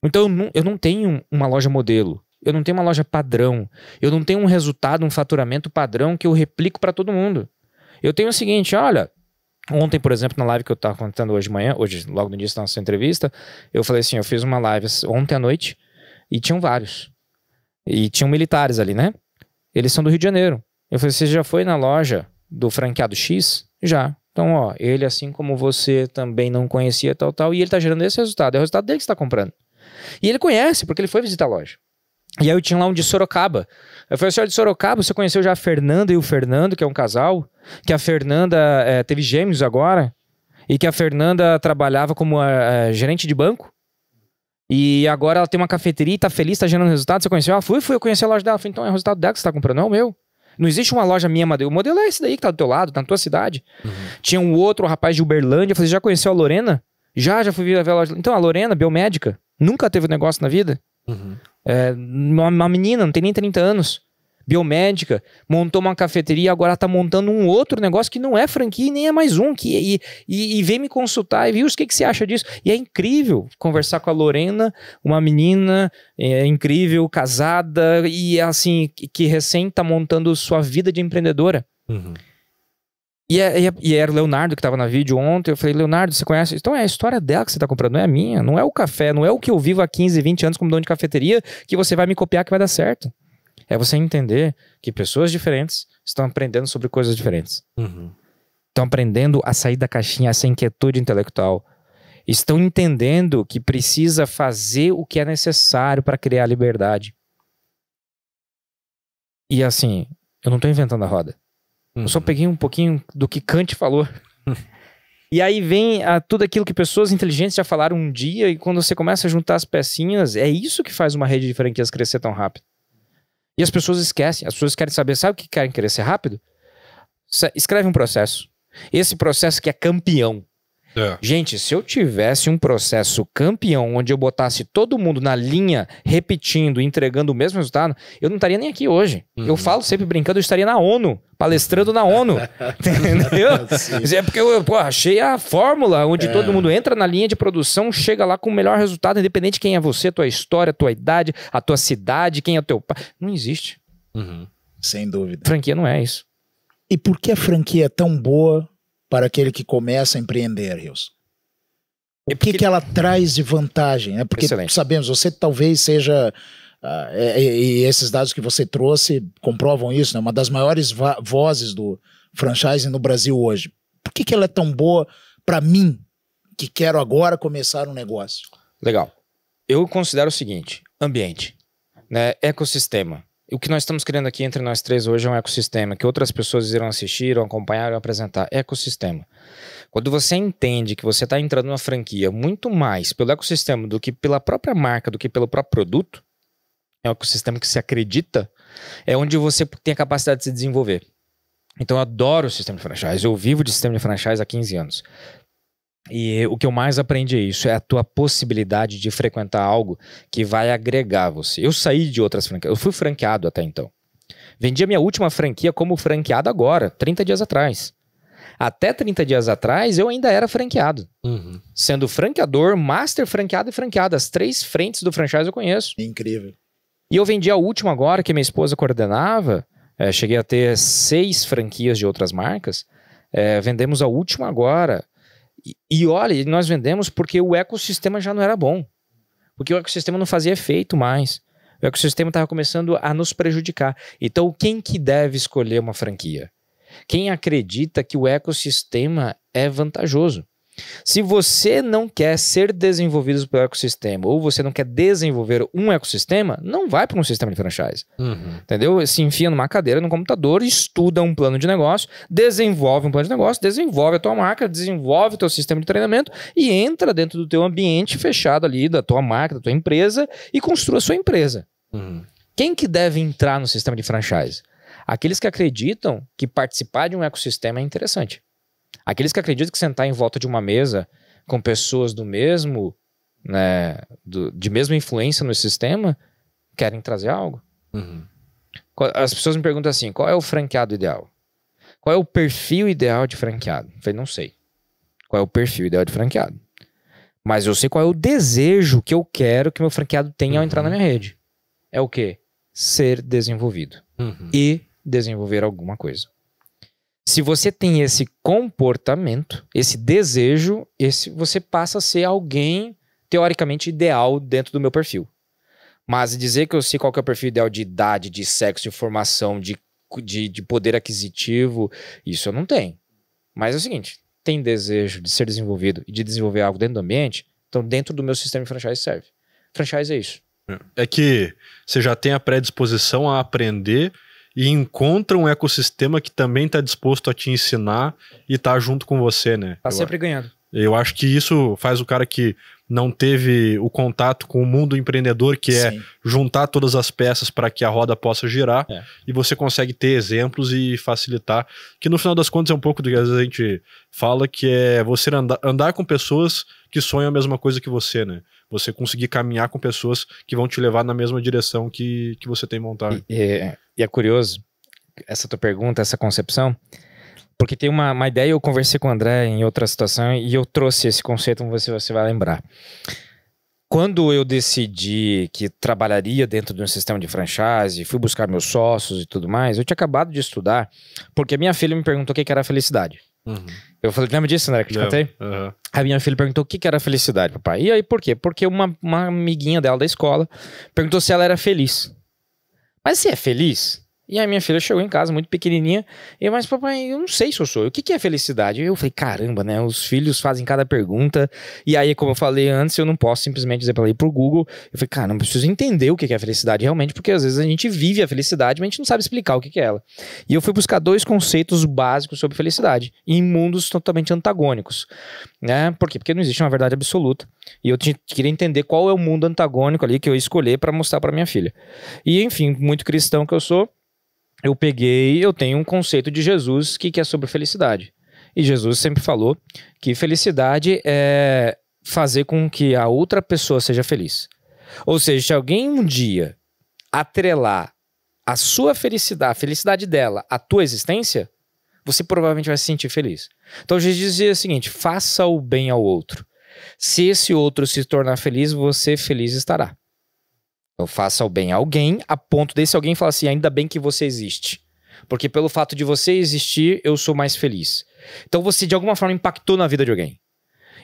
C: Então eu não, eu não tenho uma loja modelo, eu não tenho uma loja padrão, eu não tenho um resultado, um faturamento padrão que eu replico para todo mundo. Eu tenho o seguinte, olha, Ontem, por exemplo, na live que eu estava contando hoje de manhã, hoje, logo no início da nossa entrevista, eu falei assim: eu fiz uma live ontem à noite e tinham vários. E tinham militares ali, né? Eles são do Rio de Janeiro. Eu falei: Você já foi na loja do franqueado X? Já. Então, ó, ele, assim como você, também não conhecia tal, tal, e ele tá gerando esse resultado. É o resultado dele que você tá comprando. E ele conhece, porque ele foi visitar a loja. E aí eu tinha lá um de Sorocaba. Eu falei, senhor de Sorocaba, você conheceu já a Fernanda e o Fernando, que é um casal? Que a Fernanda é, teve gêmeos agora? E que a Fernanda trabalhava como a, eh, a gerente de banco? E agora ela tem uma cafeteria, tá feliz, tá gerando resultado. Você conheceu? Ah, fui, fui, eu conheci a loja dela. Falei, então é o resultado dela que você tá comprando, não é o meu. Não existe uma loja minha, O modelo é esse daí que tá do teu lado, tá na tua cidade. Uhum. Tinha um outro um rapaz de Uberlândia. Eu falei, já conheceu a Lorena? Já, já fui ver a loja. Então, a Lorena, biomédica, nunca teve um negócio na vida. Uhum. É, uma, uma, menina, não tem nem 30 anos biomédica, montou uma cafeteria, agora está montando um outro negócio que não é franquia nem é mais um. Que, e, e, e vem me consultar e viu o que, que você acha disso. E é incrível conversar com a Lorena, uma menina é, é incrível, casada e assim, que, que recém está montando sua vida de empreendedora. Uhum. E, é, e, é, era o Leonardo que estava na vídeo ontem. Eu falei, Leonardo, você conhece? Então é a história dela que você está comprando, não é a minha. Não é o café, não é o que eu vivo há 15, 20 anos como dono de cafeteria que você vai me copiar que vai dar certo. É você entender que pessoas diferentes estão aprendendo sobre coisas diferentes. Uhum. Estão aprendendo a sair da caixinha, essa inquietude intelectual. Estão entendendo que precisa fazer o que é necessário para criar liberdade. E assim, eu não estou inventando a roda. Uhum. Eu só uhum. peguei um pouquinho do que Kant falou. E aí vem a, ah, tudo aquilo que pessoas inteligentes já falaram um dia, e quando você começa a juntar as pecinhas, é isso que faz uma rede de franquias crescer tão rápido. E as pessoas esquecem, as pessoas querem saber, sabe o que querem querer ser rápido? Escreve um processo. Esse processo que é campeão. É. Gente, se eu tivesse um processo campeão onde eu botasse todo mundo na linha, repetindo, entregando o mesmo resultado, eu não estaria nem aqui hoje. Uhum. Eu falo sempre brincando, eu estaria na ONU, palestrando na ONU. entendeu? Sim. É porque eu pô, achei a fórmula onde é. todo mundo entra na linha de produção, chega lá com o melhor resultado, independente de quem é você, tua história, tua idade, a tua cidade, quem é teu pai. Não
B: existe. Uhum. Sem dúvida. Franquia não é isso. E por que a franquia é tão boa para aquele que começa a empreender, Rios? É o que, que ela traz de vantagem? É porque Excelente. sabemos, você talvez seja. Uh, ah, e, é, é, e, esses dados que você trouxe comprovam isso, né? uma das maiores vozes do franchising no Brasil hoje. Por que, que ela é tão boa para mim, que quero agora começar um negócio?
C: Legal. Eu considero o seguinte: ambiente, né? ecossistema o que nós estamos criando aqui entre nós três hoje é um ecossistema que outras pessoas irão assistir, ou acompanhar, ou apresentar. É ecossistema. Quando você entende que você está entrando numa franquia muito mais pelo ecossistema do que pela própria marca, do que pelo próprio produto, é um ecossistema que se acredita, é onde você tem a capacidade de se desenvolver. Então eu adoro o sistema de franchise, eu vivo de sistema de franchise há 15 anos. E o que eu mais aprendi é isso, é a tua possibilidade de frequentar algo que vai agregar você. Eu saí de outras franquias, eu fui franqueado até então. Vendi a minha última franquia como franqueado agora, 30 dias atrás. Até 30 dias atrás, eu ainda era franqueado. Uhum. Sendo franqueador, master franqueado e franqueado. As três frentes do franchise eu conheço. incrível. E eu vendi a última agora, que minha esposa coordenava. É, cheguei a ter seis franquias de outras marcas. É, vendemos a última agora e, e olha, nós vendemos porque o ecossistema já não era bom. Porque o ecossistema não fazia efeito mais. O ecossistema estava começando a nos prejudicar. Então, quem que deve escolher uma franquia? Quem acredita que o ecossistema é vantajoso? Se você não quer ser desenvolvido pelo ecossistema ou você não quer desenvolver um ecossistema, não vai para um sistema de franchise. Uhum. Entendeu? Se enfia numa cadeira, num computador, estuda um plano de negócio, desenvolve um plano de negócio, desenvolve a tua marca, desenvolve o teu sistema de treinamento e entra dentro do teu ambiente fechado ali, da tua marca, da tua empresa e construa a sua empresa. Uhum. Quem que deve entrar no sistema de franchise? Aqueles que acreditam que participar de um ecossistema é interessante. Aqueles que acreditam que sentar em volta de uma mesa com pessoas do mesmo, né, do, de mesma influência no sistema, querem trazer algo. Uhum. As pessoas me perguntam assim: qual é o franqueado ideal? Qual é o perfil ideal de franqueado? Eu falei, não sei. Qual é o perfil ideal de franqueado? Mas eu sei qual é o desejo que eu quero que meu franqueado tenha uhum. ao entrar na uhum. minha rede. É o quê? Ser desenvolvido. Uhum. E desenvolver alguma coisa. Se você tem esse comportamento, esse desejo, esse você passa a ser alguém teoricamente ideal dentro do meu perfil. Mas dizer que eu sei qual é o perfil ideal de idade, de sexo, de formação, de, de, de poder aquisitivo, isso eu não tenho. Mas é o seguinte: tem desejo de ser desenvolvido e de desenvolver algo dentro do ambiente, então dentro do meu sistema de franchise serve. Franchise é isso.
A: É, é que você já tem a predisposição a aprender e encontra um ecossistema que também está disposto a te ensinar e tá junto com você, né? Tá eu sempre ganhando. Eu acho que isso faz o cara que não teve o contato com o mundo empreendedor, que é Sim. é juntar todas as peças para que a roda possa girar, é. e você consegue ter exemplos e facilitar. Que no final das contas é um pouco do que às vezes a gente fala, que é você andar, andar com pessoas que sonham a mesma coisa que você, né? Você conseguir caminhar com pessoas que vão te levar na mesma direção que, que você tem vontade.
C: É, e é curioso essa tua pergunta, essa concepção, porque tem uma, uma ideia, eu conversei com o André em outra situação e eu trouxe esse conceito, você, você vai lembrar. Quando eu decidi que trabalharia dentro de um sistema de franchise, fui buscar meus sócios e tudo mais, eu tinha acabado de estudar, porque minha filha me perguntou o que era felicidade. Uhum. Eu falei, lembra disso, André, que eu te contei? Uhum. A minha filha perguntou o que era felicidade, papai. E aí, por quê? Porque uma, uma amiguinha dela da escola perguntou se ela era feliz. Mas você é feliz? E a minha filha chegou em casa muito pequenininha, e mas papai, eu não sei se eu sou. O que, que é felicidade? Eu falei, caramba, né? Os filhos fazem cada pergunta. E aí, como eu falei antes, eu não posso simplesmente dizer para ela ir pro Google. Eu falei, caramba, preciso entender o que, que é felicidade realmente, porque às vezes a gente vive a felicidade, mas a gente não sabe explicar o que, que é ela. E eu fui buscar dois conceitos básicos sobre felicidade, em mundos totalmente antagônicos. Né? Por quê? Porque não existe uma verdade absoluta. E eu queria entender qual é o mundo antagônico ali que eu escolher para mostrar para minha filha. E enfim, muito cristão que eu sou, eu peguei, eu tenho um conceito de Jesus que, que é sobre felicidade. E Jesus sempre falou que felicidade é fazer com que a outra pessoa seja feliz. Ou seja, se alguém um dia atrelar a sua felicidade, a felicidade dela, a tua existência, você provavelmente vai se sentir feliz. Então Jesus dizia o seguinte: faça o bem ao outro. Se esse outro se tornar feliz, você feliz estará. Eu o bem a alguém a ponto desse alguém falar assim: ainda bem que você existe. Porque pelo fato de você existir, eu sou mais feliz. Então você, de alguma forma, impactou na vida de alguém.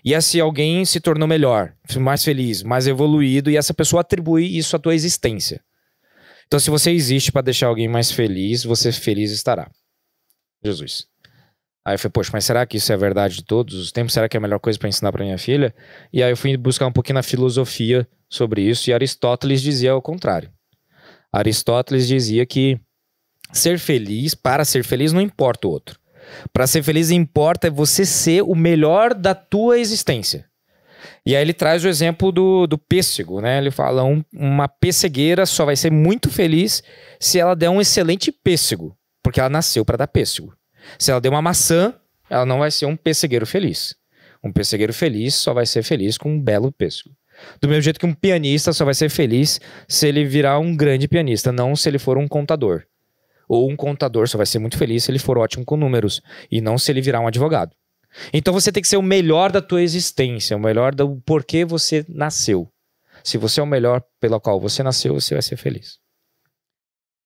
C: E esse alguém se tornou melhor, mais feliz, mais evoluído, e essa pessoa atribui isso à tua existência. Então, se você existe para deixar alguém mais feliz, você feliz estará. Jesus. Aí eu falei, poxa, mas será que isso é verdade de todos os tempos? Será que é a melhor coisa para ensinar para minha filha? E aí eu fui buscar um pouquinho na filosofia sobre isso, e Aristóteles dizia o contrário. Aristóteles dizia que ser feliz, para ser feliz, não importa o outro. Para ser feliz, importa é você ser o melhor da tua existência. E aí ele traz o exemplo do, do pêssego, né? Ele fala, um, uma pêssegueira só vai ser muito feliz se ela der um excelente pêssego, porque ela nasceu para dar pêssego. Se ela deu uma maçã, ela não vai ser um pessegueiro feliz. Um pessegueiro feliz só vai ser feliz com um belo pêssego. Do mesmo jeito que um pianista só vai ser feliz se ele virar um grande pianista, não se ele for um contador. Ou um contador só vai ser muito feliz se ele for ótimo com números, e não se ele virar um advogado. Então você tem que ser o melhor da tua existência, o melhor do porquê você nasceu. Se você é o melhor pelo qual você nasceu, você vai ser feliz.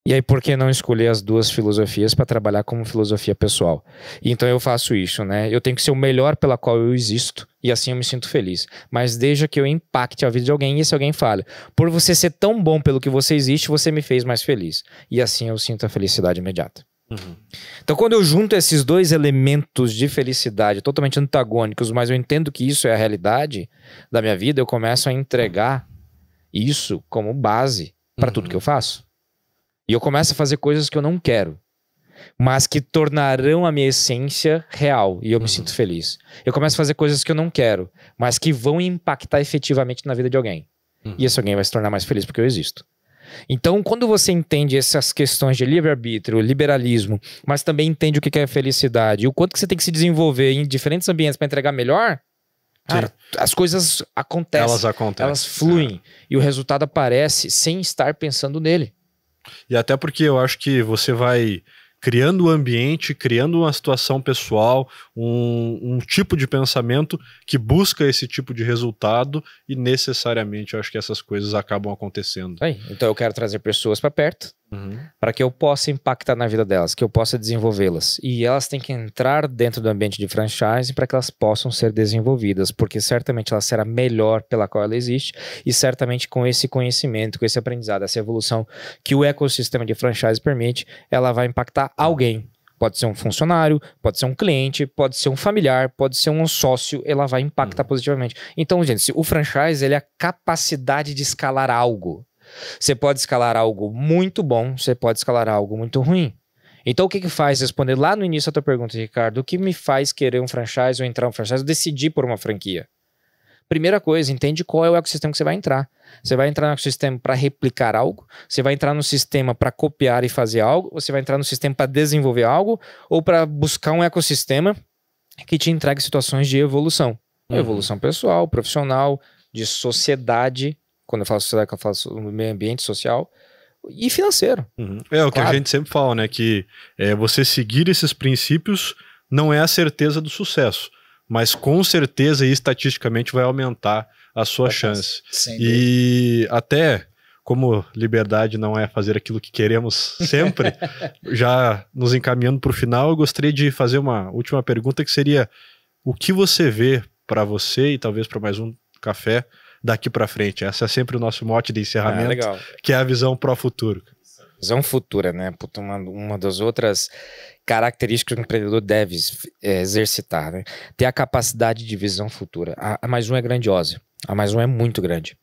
C: E aí, por que não escolher as duas filosofias para trabalhar como filosofia pessoal? Então eu faço isso, né? Eu tenho que ser o melhor pela qual eu existo e assim eu me sinto feliz. Mas desde que eu impacte a vida de alguém e esse alguém fale: por você ser tão bom pelo que você existe, você me fez mais feliz. E assim eu sinto a felicidade imediata. Uhum. Então, quando eu junto esses dois elementos de felicidade totalmente antagônicos, mas eu entendo que isso é a realidade da minha vida, eu começo a entregar isso como base para uhum. tudo que eu faço. E eu começo a fazer coisas que eu não quero, mas que tornarão a minha essência real e eu me uhum. sinto feliz. Eu começo a fazer coisas que eu não quero, mas que vão impactar efetivamente na vida de alguém. Uhum. E esse alguém vai se tornar mais feliz porque eu existo. Então, quando você entende essas questões de livre-arbítrio, liberalismo, mas também entende o que é felicidade e o quanto que você tem que se desenvolver em diferentes ambientes para entregar melhor, cara, as coisas acontecem. Elas acontecem. Elas
A: fluem. É. E o resultado aparece sem estar pensando nele. E até porque eu acho que você vai criando um ambiente, criando uma situação pessoal, um, um, tipo de pensamento que busca esse tipo de resultado e necessariamente eu acho que essas coisas acabam acontecendo. Aí, então eu quero trazer pessoas para perto uhum.
C: para que eu possa impactar na vida delas, que eu possa desenvolvê-las. E elas têm que entrar dentro do ambiente de franchising para que elas possam ser desenvolvidas, porque certamente ela será melhor pela qual ela existe e certamente com esse conhecimento, com esse aprendizado, essa evolução que o ecossistema de franchise permite, ela vai impactar alguém. Pode ser um funcionário, pode ser um cliente, pode ser um familiar, pode ser um sócio, ela vai impactar uhum. positivamente. Então, gente, o franchise ele é a capacidade de escalar algo. Você pode escalar algo muito bom, você pode escalar algo muito ruim. Então, o que que faz, responder lá no início a tua pergunta, Ricardo, o que me faz querer um franchise ou entrar um franchise, decidir por uma franquia? Primeira coisa, entende qual é o ecossistema que você vai entrar. Você vai entrar no ecossistema para replicar algo, você vai entrar no sistema para copiar e fazer algo, você vai entrar no sistema para desenvolver algo ou para buscar um ecossistema que te entregue situações de evolução. Uhum. Evolução pessoal, profissional, de sociedade. Quando eu falo sociedade, eu falo meio ambiente social
A: e financeiro. Uhum. É o claro. que a gente sempre fala, né? Que é, você seguir esses princípios não é a certeza do sucesso mas com certeza e estatisticamente vai aumentar a sua Vai chance. e até como liberdade não é fazer aquilo que queremos sempre, já nos encaminhando para o final, eu gostaria de fazer uma última pergunta que seria: o que você vê para você e talvez para mais um café daqui para frente? Essa é sempre o nosso mote de ah, encerramento, que é a visão para o futuro visão futura,
C: né? Puta, uma, uma das outras características que o empreendedor deve é, exercitar, né? Ter a capacidade de visão futura. A, a, mais um é grandiosa, a mais um é muito grande.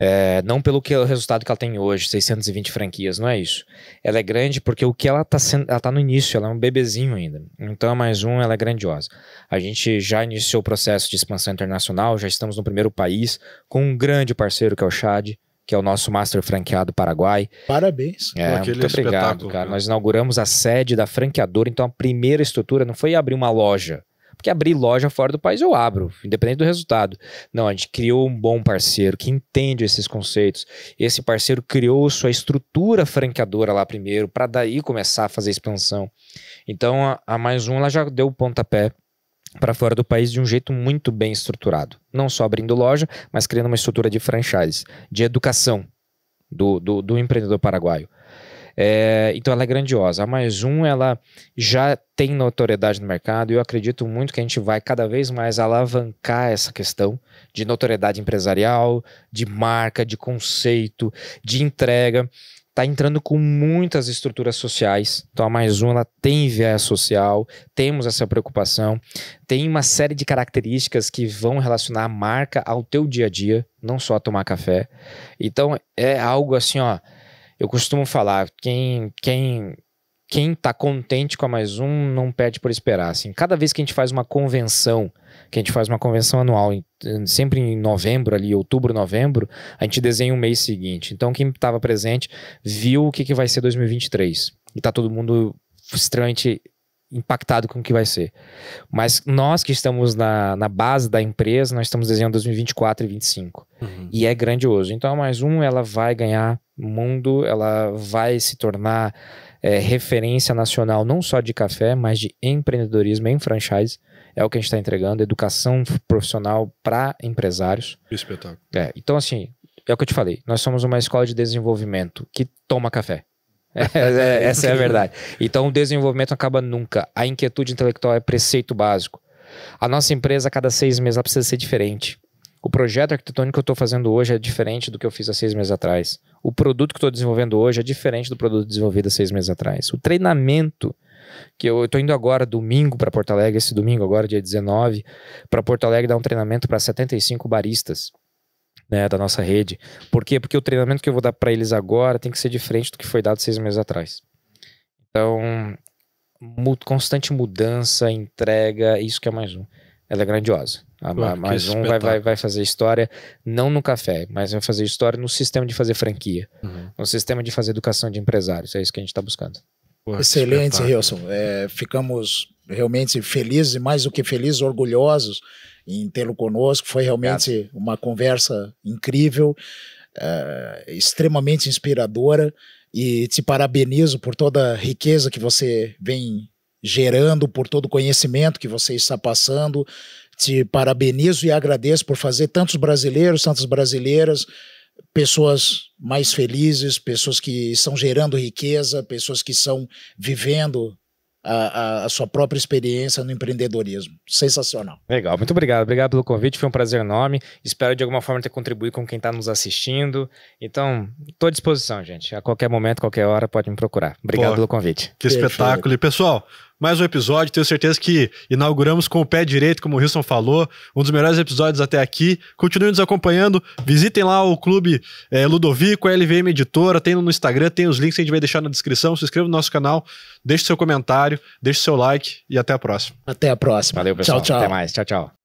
C: É, não pelo que o resultado que ela tem hoje, 620 franquias, não é isso. Ela é grande porque o que ela está sendo, ela está no início, ela é um bebezinho ainda. Então, a mais um, ela é grandiosa. A gente já iniciou o processo de expansão internacional, já estamos no primeiro país com um grande parceiro que é o Chad que é o nosso master franqueado Paraguai.
B: Parabéns.
A: É, muito
C: obrigado, cara. Viu? Nós inauguramos a sede da franqueadora, então a primeira estrutura não foi abrir uma loja. Porque abrir loja fora do país eu abro, independente do resultado. Não, a gente criou um bom parceiro que entende esses conceitos. Esse parceiro criou sua estrutura franqueadora lá primeiro, para daí começar a fazer expansão. Então, a, a mais um, ela já deu o pontapé para fora do país de um jeito muito bem estruturado. Não só abrindo loja, mas criando uma estrutura de franchise, de educação do, do, do empreendedor paraguaio. É, então ela é grandiosa. A mais um, ela já tem notoriedade no mercado e eu acredito muito que a gente vai cada vez mais alavancar essa questão de notoriedade empresarial, de marca, de conceito, de entrega está entrando com muitas estruturas sociais. Então a Mais Uma tem viés social, temos essa preocupação, tem uma série de características que vão relacionar a marca ao teu dia a dia, não só a tomar café. Então é algo assim, ó. Eu costumo falar, quem quem quem tá contente com a Mais Um não perde por esperar. Assim, cada vez que a gente faz uma convenção que a gente faz uma convenção anual, sempre em novembro ali, outubro, novembro, a gente desenha o um mês seguinte. Então quem estava presente viu o que, que vai ser 2023. E tá todo mundo frustrante impactado com o que vai ser. Mas nós que estamos na, na base da empresa, nós estamos desenhando 2024 e 2025. Uhum. E é grandioso. Então, é mais um, ela vai ganhar mundo, ela vai se tornar é, referência nacional, não só de café, mas de empreendedorismo em franchise é o que a gente está entregando, educação profissional para empresários. Que espetáculo. É, então, assim, é o que eu te falei, nós somos uma escola de desenvolvimento que toma café. É, é, é, essa é a verdade. Então, o desenvolvimento acaba nunca. A inquietude intelectual é preceito básico. A nossa empresa, a cada seis meses, ela precisa ser diferente. O projeto arquitetônico que eu estou fazendo hoje é diferente do que eu fiz há seis meses atrás. O produto que estou desenvolvendo hoje é diferente do produto desenvolvido há seis meses atrás. O treinamento que eu, eu tô indo agora domingo para Porto Alegre, esse domingo agora, dia 19, para Porto Alegre dar um treinamento para 75 baristas. Né, da nossa rede. Por quê? Porque o treinamento que eu vou dar para eles agora tem que ser diferente do que foi dado seis meses atrás. Então, constante mudança, entrega, isso que é mais um. Ela é grandiosa. A, mais um vai, vai, vai, fazer história, não no café, mas vai fazer história no sistema de fazer franquia, uhum. no sistema de fazer educação de empresários. É isso que a gente está buscando. Excelente,
B: Wilson. É, ficamos realmente felizes e mais do que felizes, orgulhosos em tê-lo conosco. Foi realmente uma conversa incrível, é, extremamente inspiradora e te parabenizo por toda a riqueza que você vem gerando, por todo o conhecimento que você está passando. Te parabenizo e agradeço por fazer tantos brasileiros, tantas brasileiras pessoas mais felizes, pessoas que estão gerando riqueza, pessoas que estão vivendo a, a, a, sua própria experiência no empreendedorismo. Sensacional.
C: Legal, muito obrigado. Obrigado pelo convite, foi um prazer enorme. Espero de alguma forma ter contribuído com quem está nos assistindo. Então, estou à disposição, gente. A
A: qualquer momento, qualquer hora, pode me procurar. Obrigado Pô, pelo convite. Que espetáculo. E pessoal, mais um episódio. Tenho certeza que inauguramos com o pé direito, como o Wilson falou. Um dos melhores episódios até aqui. Continuem nos acompanhando. Visitem lá o Clube é, Ludovico, a LVM Editora. Tem no Instagram, tem os links que a gente vai deixar na descrição. Se inscreva no nosso canal, deixe seu comentário, deixe seu like e até a próxima. Até a próxima. Valeu, pessoal. Tchau, tchau. Até mais. Tchau, tchau.